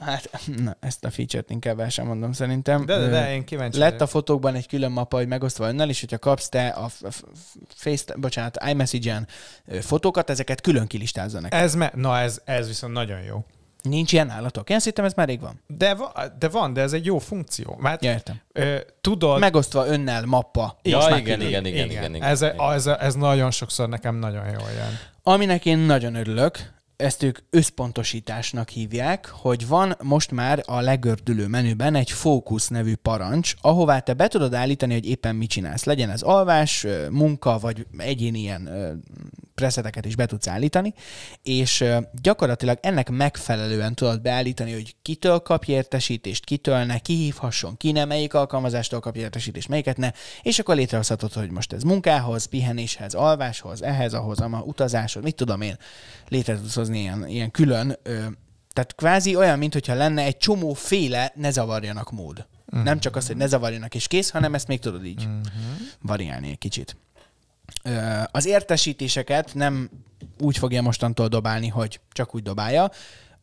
hát na, ezt a feature-t inkább el sem mondom szerintem. De, de, de én kíváncsi. Lett vagyok. a fotókban egy külön mapa, hogy megosztva önnel, is, hogyha kapsz te a face, bocsánat, iMessage-en fotókat, ezeket külön kilistázza neked. Ez me- na ez, ez viszont nagyon jó. Nincs ilyen állatok. Én szerintem ez már rég van. De, va- de van, de ez egy jó funkció. Mert, ja, értem. Ö, tudod... Megosztva önnel mappa. Ja, igen, igen, igen, igen, igen, igen, ez, igen. Ez, ez nagyon sokszor nekem nagyon jól jön. Aminek én nagyon örülök, ezt ők összpontosításnak hívják, hogy van most már a legördülő menüben egy fókusz nevű parancs, ahová te be tudod állítani, hogy éppen mit csinálsz. Legyen ez alvás, munka, vagy egyén ilyen preszeteket is be tudsz állítani, és gyakorlatilag ennek megfelelően tudod beállítani, hogy kitől kapj értesítést, kitől ne, hívhasson, ki ne, melyik alkalmazástól kapj értesítést, melyiket ne, és akkor létrehozhatod, hogy most ez munkához, pihenéshez, alváshoz, ehhez, ahhoz, ama utazáshoz, mit tudom én, létre tudsz hozni ilyen, ilyen külön ö, tehát kvázi olyan, mintha lenne egy csomó féle ne zavarjanak mód. Uh-huh. Nem csak az, hogy ne zavarjanak és kész, hanem ezt még tudod így uh-huh. variálni egy kicsit az értesítéseket nem úgy fogja mostantól dobálni, hogy csak úgy dobálja.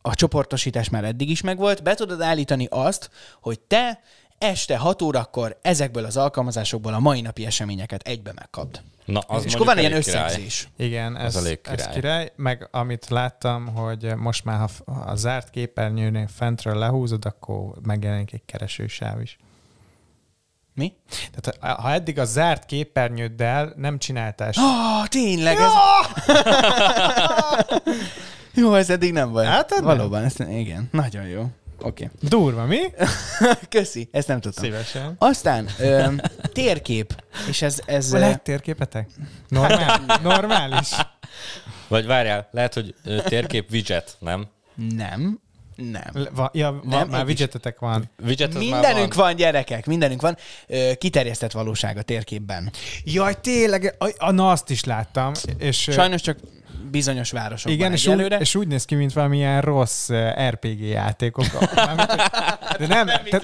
A csoportosítás már eddig is megvolt. Be tudod állítani azt, hogy te este 6 órakor ezekből az alkalmazásokból a mai napi eseményeket egybe megkapd. Na, az és akkor van ilyen összegzés. Igen, ez, az elég király. ez király. Meg amit láttam, hogy most már ha a zárt képernyőnél fentről lehúzod, akkor megjelenik egy keresősáv is. Mi? Tehát ha eddig a zárt képernyőddel nem csináltál Ah, Oh, tényleg! Ez... <laughs> jó, ez eddig nem volt. Hát, Valóban, ezt, igen, nagyon jó. Oké. Okay. Durva, mi? <laughs> Köszi, ezt nem tudtam. Szívesen. Aztán ö, térkép, és ez... ez Lehet térképetek? Normál, <laughs> normális. Vagy várjál, lehet, hogy térkép widget, nem? Nem. Nem. Va, ja, van, nem, már widgetetek van. Widget mindenünk van. van. gyerekek, mindenünk van. Ö, kiterjesztett valóság a térképben. Jaj, tényleg, a, a, na azt is láttam. És, Sajnos csak bizonyos városokban Igen, és úgy, és úgy néz ki, mint valamilyen rossz RPG er játékok. <laughs> de nem, nem te,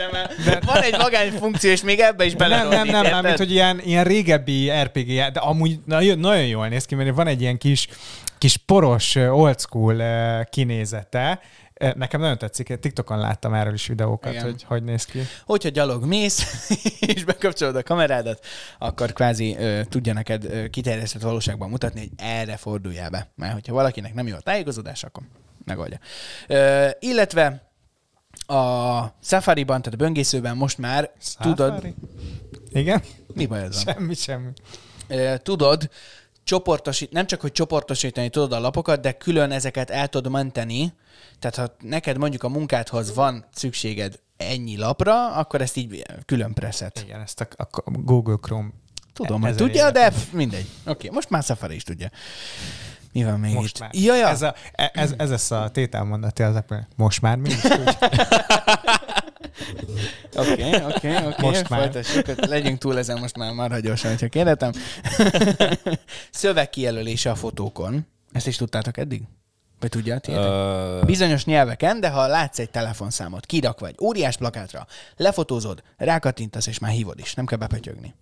De... Van egy magány funkció, és még ebbe is bele. Nem, nem, nem, nem, mint hogy ilyen, ilyen régebbi RPG er játék, de amúgy nagyon, nagyon jól néz ki, mert van egy ilyen kis kis poros, old school kinézete, E, nekem nagyon tetszik, TikTokon láttam erről is videókat, Igen. hogy hogy néz ki. Hogyha gyalog mész, <laughs> és bekapcsolod a kamerádat, akkor kvázi ö, tudja neked ö, kiterjesztett valóságban mutatni, hogy erre forduljál be. Mert hogyha valakinek nem jó a tájékozódás, akkor megoldja. Ö, illetve a Safari-ban, tehát a böngészőben most már Safari? tudod... Igen? Mi baj ez? Semmi, semmi. Tudod, csoportosít, nem csak, hogy csoportosítani tudod a lapokat, de külön ezeket el tudod menteni. Tehát ha neked mondjuk a munkádhoz van szükséged ennyi lapra, akkor ezt így külön preszed. Igen, ezt a, a Google Chrome. Tudom, e- hogy tudja, de mindegy. Oké, okay, most már Safari is tudja. Mi van még most itt? Már. Ja, ja. Ez, a, e- ez, ez, ez a tételmondat, az most már mi is <laughs> <laughs> Oké, oké, oké. Most már. Folytassuk, legyünk túl ezen most már, már gyorsan, hogyha kérhetem. <laughs> Szövegkijelölése a fotókon. Ezt is tudtátok eddig? Vagy tudjátok? Uh... Bizonyos nyelveken, de ha látsz egy telefonszámot, kirak vagy, óriás plakátra, lefotózod, rákatintasz, és már hívod is. Nem kell bepötyögni.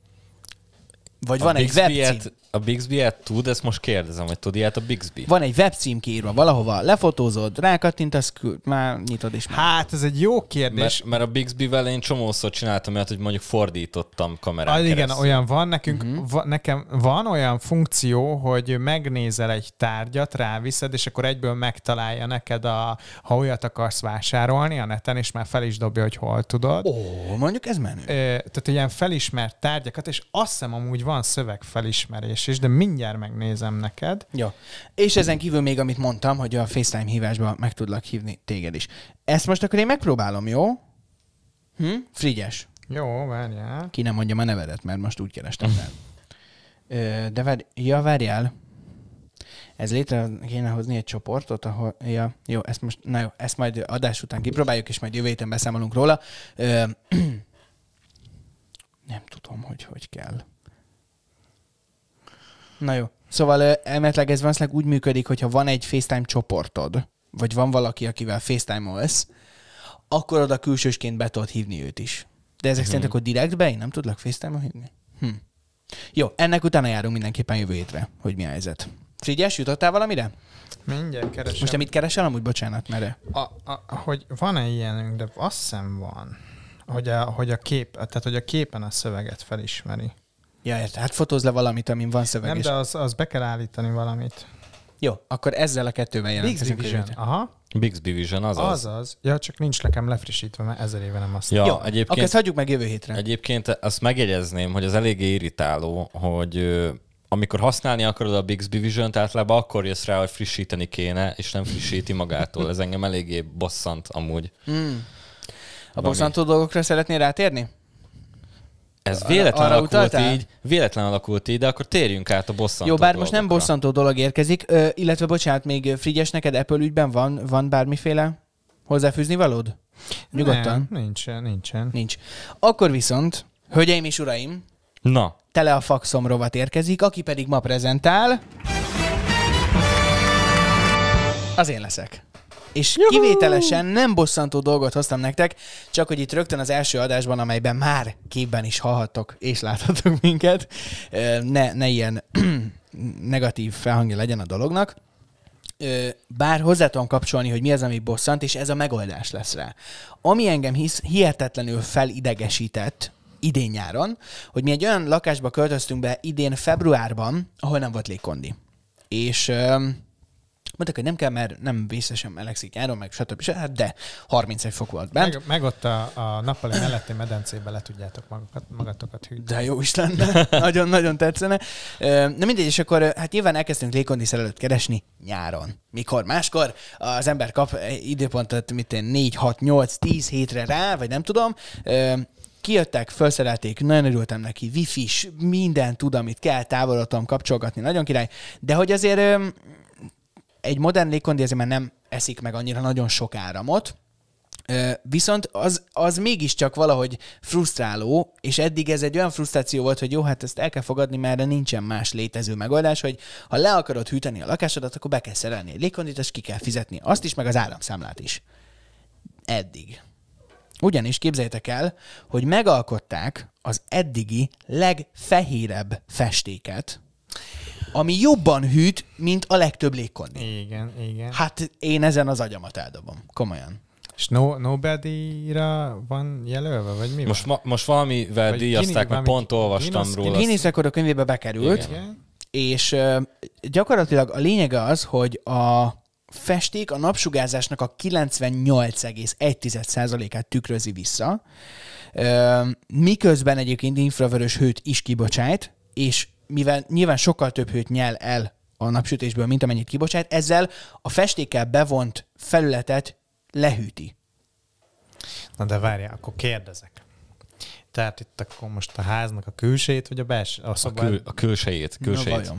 Vagy a van Bixby egy webcím. A bixby tud, ezt most kérdezem, hogy tud ilyet a Bixby. Van egy webcím kiírva valahova, lefotózod, rákattintasz, már nyitod is. Már. Hát ez egy jó kérdés. Mert, mert a Bixby-vel én csomószor csináltam mert hogy mondjuk fordítottam kamerát. ah, Igen, olyan van, nekünk, uh-huh. va, nekem van olyan funkció, hogy megnézel egy tárgyat, ráviszed, és akkor egyből megtalálja neked, a, ha olyat akarsz vásárolni a neten, és már fel is dobja, hogy hol tudod. Ó, mondjuk ez menő. tehát ilyen felismert tárgyakat, és azt hiszem amúgy van van szövegfelismerés is, de mindjárt megnézem neked. Ja. És ezen kívül még, amit mondtam, hogy a FaceTime hívásba meg tudlak hívni téged is. Ezt most akkor én megpróbálom, jó? Hm? Frigyes. Jó, várjál. Ki nem mondja a nevedet, mert most úgy kerestem fel. de vár, ja, várjál. Ez létre kéne hozni egy csoportot, ahol, ja, jó, ezt most, na jó, ezt majd adás után kipróbáljuk, és majd jövő héten beszámolunk róla. Ö, <clears throat> nem tudom, hogy hogy kell. Na jó. Szóval elméletileg ez valószínűleg úgy működik, hogyha van egy FaceTime csoportod, vagy van valaki, akivel FaceTime-olsz, akkor oda külsősként be tudod hívni őt is. De ezek hmm. szerint akkor direktbe én nem tudlak FaceTime-on hívni? Hm. Jó, ennek utána járunk mindenképpen jövő hétre, hogy mi a helyzet. Frigyes, jutottál valamire? Mindjárt keresem. Most amit keresel, amúgy bocsánat, mert... A, a, hogy van-e ilyenünk, de azt hiszem van. Hogy a, hogy, a kép, tehát, hogy a képen a szöveget felismeri. Ja, érted. Hát fotóz le valamit, amin van szöveg. Nem, és... de az, az be kell állítani valamit. Jó, akkor ezzel a kettővel jelentkezünk. Bigs Division, aha. Bigs Division, Az az. Ja, csak nincs nekem lefrissítve, mert ezer éve nem azt. Ja, Jó, egyébként, akkor ezt hagyjuk meg jövő hétre. Egyébként azt megjegyezném, hogy az eléggé irritáló, hogy amikor használni akarod a Bigs Division, tehát általában akkor jössz rá, hogy frissíteni kéne, és nem frissíti magától. Ez engem eléggé bosszant amúgy. Mm. A bosszantó dolgokra szeretnél rátérni? Ez véletlen arra alakult utaltál? így, véletlen alakult így, de akkor térjünk át a bosszantó Jó, bár dolgokra. most nem bosszantó dolog érkezik, ö, illetve bocsánat, még Frigyes, neked Apple ügyben van, van bármiféle hozzáfűzni valód? Nyugodtan? Nem, nincsen, nincsen. Nincs. Akkor viszont, hölgyeim és uraim, Na. tele a faxom rovat érkezik, aki pedig ma prezentál, az én leszek és Juhu! kivételesen nem bosszantó dolgot hoztam nektek, csak hogy itt rögtön az első adásban, amelyben már képben is hallhattok és láthatok minket, ne, ne ilyen <clears throat> negatív felhangja legyen a dolognak bár hozzá tudom kapcsolni, hogy mi az, ami bosszant, és ez a megoldás lesz rá. Ami engem hisz, hihetetlenül felidegesített idén nyáron, hogy mi egy olyan lakásba költöztünk be idén februárban, ahol nem volt légkondi. És Mondták, hogy nem kell, mert nem vészesen melegszik nyáron, meg stb. stb. Hát de 31 fok volt bent. Meg, meg ott a, a nappali melletti medencébe le tudjátok magukat, magatokat hűteni. De jó is lenne. Nagyon-nagyon <laughs> tetszene. Na mindegy, és akkor hát nyilván elkezdtünk légkondiszerelőt keresni nyáron. Mikor máskor az ember kap időpontot, mint én 4, 6, 8, 10 hétre rá, vagy nem tudom kijöttek, felszerelték, nagyon örültem neki, wifi-s, minden tud, amit kell, távolodtam kapcsolgatni, nagyon király, de hogy azért egy modern légkondi azért már nem eszik meg annyira nagyon sok áramot, Viszont az, az mégiscsak valahogy frusztráló, és eddig ez egy olyan frusztráció volt, hogy jó, hát ezt el kell fogadni, mert erre nincsen más létező megoldás, hogy ha le akarod hűteni a lakásodat, akkor be kell szerelni egy légkondit, és ki kell fizetni azt is, meg az áramszámlát is. Eddig. Ugyanis képzeljétek el, hogy megalkották az eddigi legfehérebb festéket, ami jobban hűt, mint a legtöbb légkondi. Igen, igen. Hát én ezen az agyamat eldobom, komolyan. És no, Nobody-ra van jelölve, vagy mi Most, van? ma, most valamivel díjazták, mert pont olvastam Guinness, róla. Guinness rekord a könyvébe bekerült, igen. és gyakorlatilag a lényege az, hogy a festék a napsugárzásnak a 98,1%-át tükrözi vissza, miközben egyébként infravörös hőt is kibocsájt, és mivel nyilván sokkal több hőt nyel el a napsütésből, mint amennyit kibocsát, ezzel a festékkel bevont felületet lehűti. Na de várjál, akkor kérdezek. Tehát itt akkor most a háznak a külsejét, vagy a belső? A, szobán... a, kül, a külsejét, külsejét. No,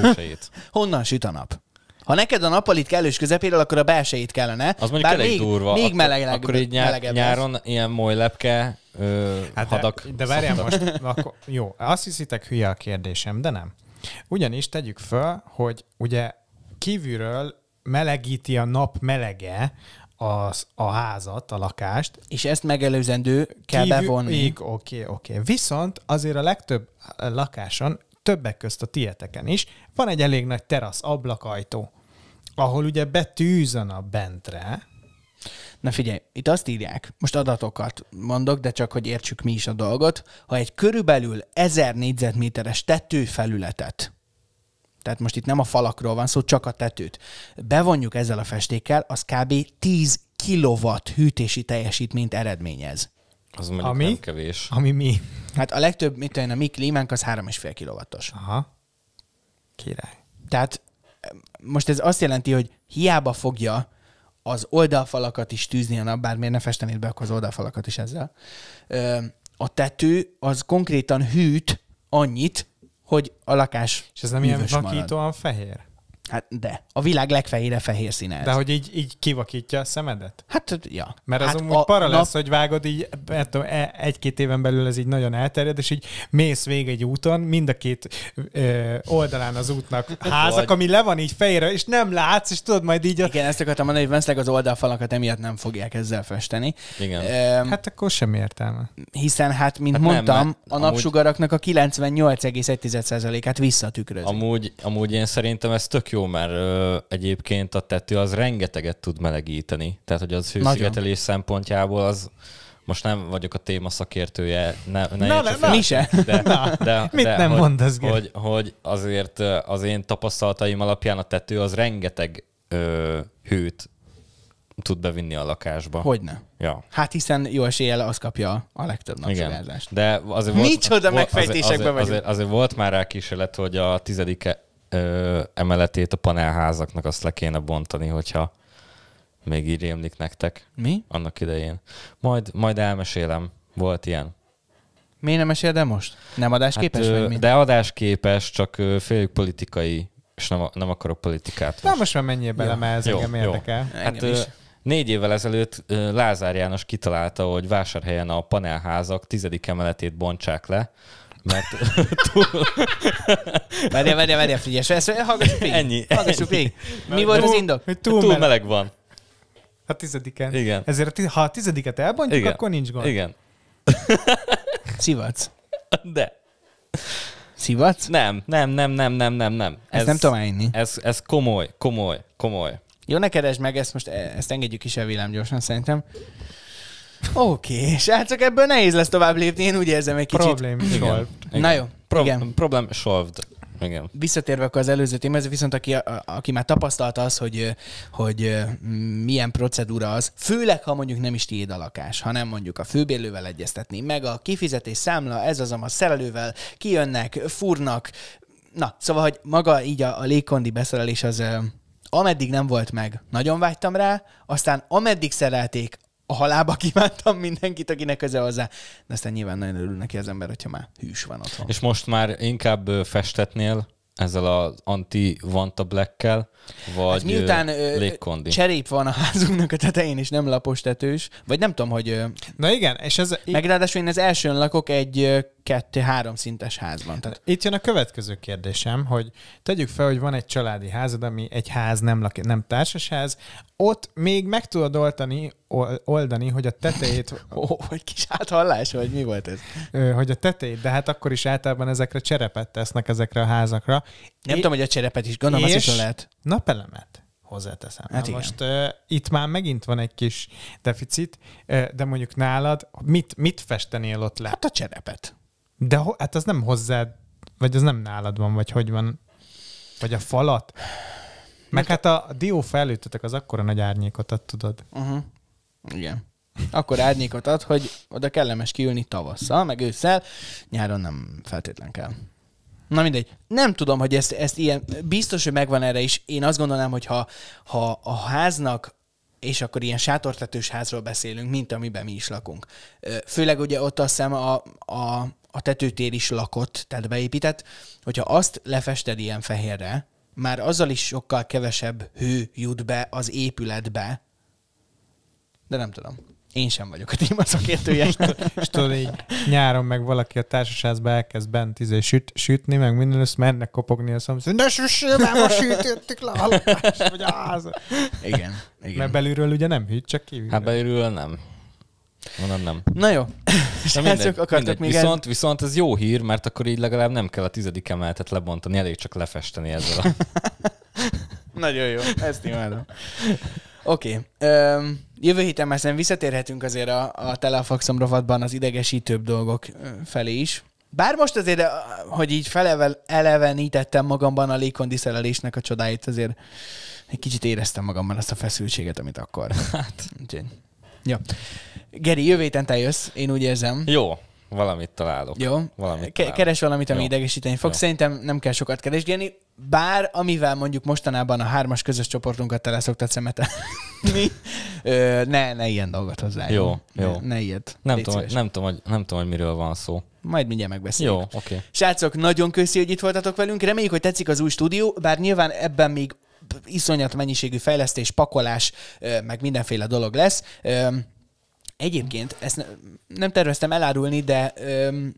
külsejét. <laughs> Honnan süt a nap? Ha neked a napalit kellős közepéről, akkor a belsejét kellene. Az mondjuk elég még, durva. Még meleg, akkor, akkor így nyár, nyáron lesz. ilyen moly lepke, ö, hát hadak. De, de várjál most, akkor, jó, azt hiszitek hülye a kérdésem, de nem. Ugyanis tegyük föl, hogy ugye kívülről melegíti a nap melege az, a házat, a lakást. És ezt megelőzendő kell Kívül, bevonni. Oké, oké. Okay, okay. Viszont azért a legtöbb lakáson többek közt a tieteken is, van egy elég nagy terasz, ablakajtó, ahol ugye betűzön a bentre. Na figyelj, itt azt írják, most adatokat mondok, de csak hogy értsük mi is a dolgot, ha egy körülbelül 1000 négyzetméteres tetőfelületet tehát most itt nem a falakról van szó, csak a tetőt. Bevonjuk ezzel a festékkel, az kb. 10 kilowatt hűtési teljesítményt eredményez. Az mondjuk ami, nem kevés. Ami mi? Hát a legtöbb, mit tudom a mi klímánk az 3,5 kilovattos. Aha. Király. Tehát most ez azt jelenti, hogy hiába fogja az oldalfalakat is tűzni a nap, bár miért ne festenéd be akkor az oldalfalakat is ezzel. A tető az konkrétan hűt annyit, hogy a lakás És ez nem ilyen vakítóan fehér? Hát de. A világ legfehére fehér színe ez. De hogy így, így kivakítja a szemedet? Hát, ja. Mert az hát amúgy para nap... lesz, hogy vágod így, mert egy-két éven belül ez így nagyon elterjed, és így mész vég egy úton, mind a két ö, oldalán az útnak <laughs> házak, Vagy. ami le van így fejre, és nem látsz, és tudod majd így... A... Igen, ezt akartam mondani, hogy veszleg az oldalfalakat emiatt nem fogják ezzel festeni. Igen. Ehm, hát akkor sem értelme. Hiszen hát, mint hát mondtam, nem, a amúgy... napsugaraknak a 98,1%-át visszatükröz. Amúgy, amúgy én szerintem ez tök jó jó, mert ö, egyébként a tető az rengeteget tud melegíteni. Tehát, hogy az hőszigetelés szempontjából az most nem vagyok a téma szakértője, ne, ne na, na, fel, mi se. De, na, de, Mit de, nem hogy, mondasz, hogy, hogy, hogy azért az én tapasztalataim alapján a tető az rengeteg ö, hőt tud bevinni a lakásba. Hogyne. Ja. Hát hiszen jó eséllyel az kapja a legtöbb napsugárzást. De Micsoda megfejtésekben azért, azért, azért, azért volt már rá kísérlet, hogy a tizedik e- ö, emeletét a panelházaknak azt le kéne bontani, hogyha még így rémlik nektek. Mi? Annak idején. Majd, majd elmesélem. Volt ilyen. Miért nem mesél, de most? Nem adásképes hát, vagy mi? De adásképes, csak félig politikai, és nem, nem akarok politikát. Na most már menjél bele, mert ez jó, engem érdekel. Jó. Hát, engem is. Négy évvel ezelőtt Lázár János kitalálta, hogy vásárhelyen a panelházak tizedik emeletét bontsák le, mert túl... <laughs> várjál, várjál, várjál, figyelj, ezt hallgassuk végig. Ennyi. Hallgassuk végig. Mi volt az indok? Hogy túl, túl meleg. meleg van. A hát tizediken. Igen. Ezért ha a tizediket elbontjuk, Igen. akkor nincs gond. Igen. Szivac. <laughs> De. Szivac? Nem, nem, nem, nem, nem, nem, nem. Ezt ez, nem tudom elhinni. Ez, ez komoly, komoly, komoly. Jó, ne keresd meg, ezt most e- ezt engedjük is el gyorsan, szerintem. Oké, okay, hát srácok, ebből nehéz lesz tovább lépni, én úgy érzem egy kicsit. Problem solved. Igen. Na jó, Pro- igen. Problem solved. Igen. Visszatérve akkor az előző témához, viszont aki, a, aki már tapasztalta az, hogy, hogy milyen procedúra az, főleg ha mondjuk nem is tiéd a lakás, hanem mondjuk a főbérlővel egyeztetni, meg a kifizetés számla, ez az, a szerelővel kijönnek, fúrnak, na, szóval, hogy maga így a, a légkondi beszerelés az ameddig nem volt meg, nagyon vágytam rá, aztán ameddig szerelték, a halába kívántam mindenkit, akinek köze hozzá. De aztán nyilván nagyon örül neki az ember, hogyha már hűs van otthon. És most már inkább festetnél ezzel az anti Vanta Black-kel, vagy hát miután ö, légkondi. cserép van a házunknak a tetején, és nem lapos tetős, vagy nem tudom, hogy... Na igen, és ez... Meg én az elsőn lakok egy kettő-három szintes házban. Tehát... Itt jön a következő kérdésem, hogy tegyük fel, hogy van egy családi házad, ami egy ház, nem, laki, nem társas ház. ott még meg tudod oltani, oldani, hogy a tetejét... <laughs> Ó, oh, kis áthallás, vagy mi volt ez? hogy a tetejét, de hát akkor is általában ezekre cserepet tesznek ezekre a házakra. Nem é... tudom, hogy a cserepet is, gondolom, és... az is lehet. napelemet hozzáteszem. Hát Na most uh, itt már megint van egy kis deficit, uh, de mondjuk nálad mit, mit festenél ott le? Hát a cserepet. De ho- hát az nem hozzád, vagy az nem nálad van, vagy hogy van? Vagy a falat? Meg hát a dió felültetek, az akkora nagy árnyékot ad, tudod? Uh-huh. Igen. Akkor árnyékot ad, hogy oda kellemes kiülni tavasszal, meg ősszel, nyáron nem feltétlen kell. Na mindegy. Nem tudom, hogy ezt, ezt ilyen, biztos, hogy megvan erre is. Én azt gondolnám, hogy ha, ha a háznak és akkor ilyen sátortetős házról beszélünk, mint amiben mi is lakunk. Főleg ugye ott azt hiszem a, a a tetőtér is lakott, tehát beépített, hogyha azt lefested ilyen fehérre, már azzal is sokkal kevesebb hő jut be az épületbe, de nem tudom. Én sem vagyok a téma szakértője. és tudod, így nyáron meg valaki a társaságban elkezd bent izé süt, sütni, meg minden, össze mennek kopogni a szomszéd. De süssé, már most sütöttük le a vagy a Igen, igen. Mert belülről ugye nem hűt, csak kívülről. Hát belülről nem. Mondom, nem. Na jó. Na mindegy, akartak mindegy. Még viszont, el... viszont ez jó hír, mert akkor így legalább nem kell a tizedik emeletet lebontani, elég csak lefesteni ezzel a... <laughs> Nagyon jó, ezt imádom. Oké. Okay. jövő héten már szerintem visszatérhetünk azért a, a Telefaxom rovatban az idegesítőbb dolgok felé is. Bár most azért, hogy így felevel, elevenítettem magamban a légkondiszerelésnek a csodáit, azért egy kicsit éreztem magamban azt a feszültséget, amit akkor. <laughs> Hát. Úgyhogy. Ja. Geri, jövő héten te jössz, én úgy érzem. Jó, valamit találok. Jó, valamit Ke- találok. keres valamit, ami Jó. idegesíteni fog. Jó. Szerintem nem kell sokat keresgélni, bár amivel mondjuk mostanában a hármas közös csoportunkat tele szoktad szemetelni, <laughs> ne, ne ilyen dolgot hozzá. Jó, jó. Ne, ne ilyet. Nem tudom, hogy, nem, tudom, hogy, nem tudom, hogy miről van szó. Majd mindjárt megbeszéljük. Jó, oké. Okay. Srácok, nagyon köszi, hogy itt voltatok velünk. Reméljük, hogy tetszik az új stúdió, bár nyilván ebben még iszonyat mennyiségű fejlesztés, pakolás, meg mindenféle dolog lesz Egyébként ezt ne, nem terveztem elárulni, de öm,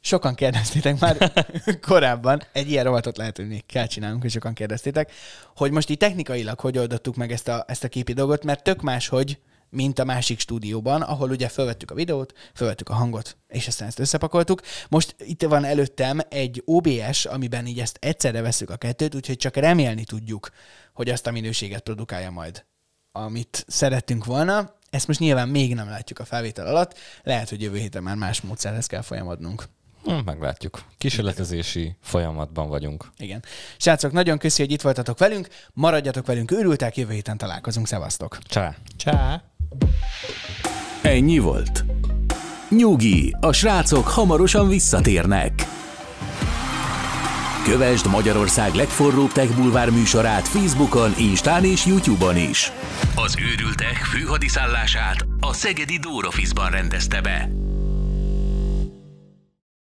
sokan kérdeztétek már <laughs> korábban, egy ilyen rovatot lehet, hogy még kell csinálnunk, és sokan kérdeztétek, hogy most így technikailag hogy oldottuk meg ezt a, ezt a képi dolgot, mert tök más, hogy mint a másik stúdióban, ahol ugye felvettük a videót, felvettük a hangot, és aztán ezt összepakoltuk. Most itt van előttem egy OBS, amiben így ezt egyszerre veszük a kettőt, úgyhogy csak remélni tudjuk, hogy azt a minőséget produkálja majd, amit szerettünk volna. Ezt most nyilván még nem látjuk a felvétel alatt. Lehet, hogy jövő héten már más módszerhez kell folyamodnunk. Hmm, meglátjuk. Kísérletezési folyamatban vagyunk. Igen. Srácok, nagyon köszi, hogy itt voltatok velünk. Maradjatok velünk, őrültek, jövő héten találkozunk. Szevasztok. Csá. Csá. Ennyi volt. Nyugi, a srácok hamarosan visszatérnek. Kövesd Magyarország legforróbb tech bulvár műsorát Facebookon, Instán és Youtube-on is. Az őrültek főhadiszállását a Szegedi Dórofizban rendezte be.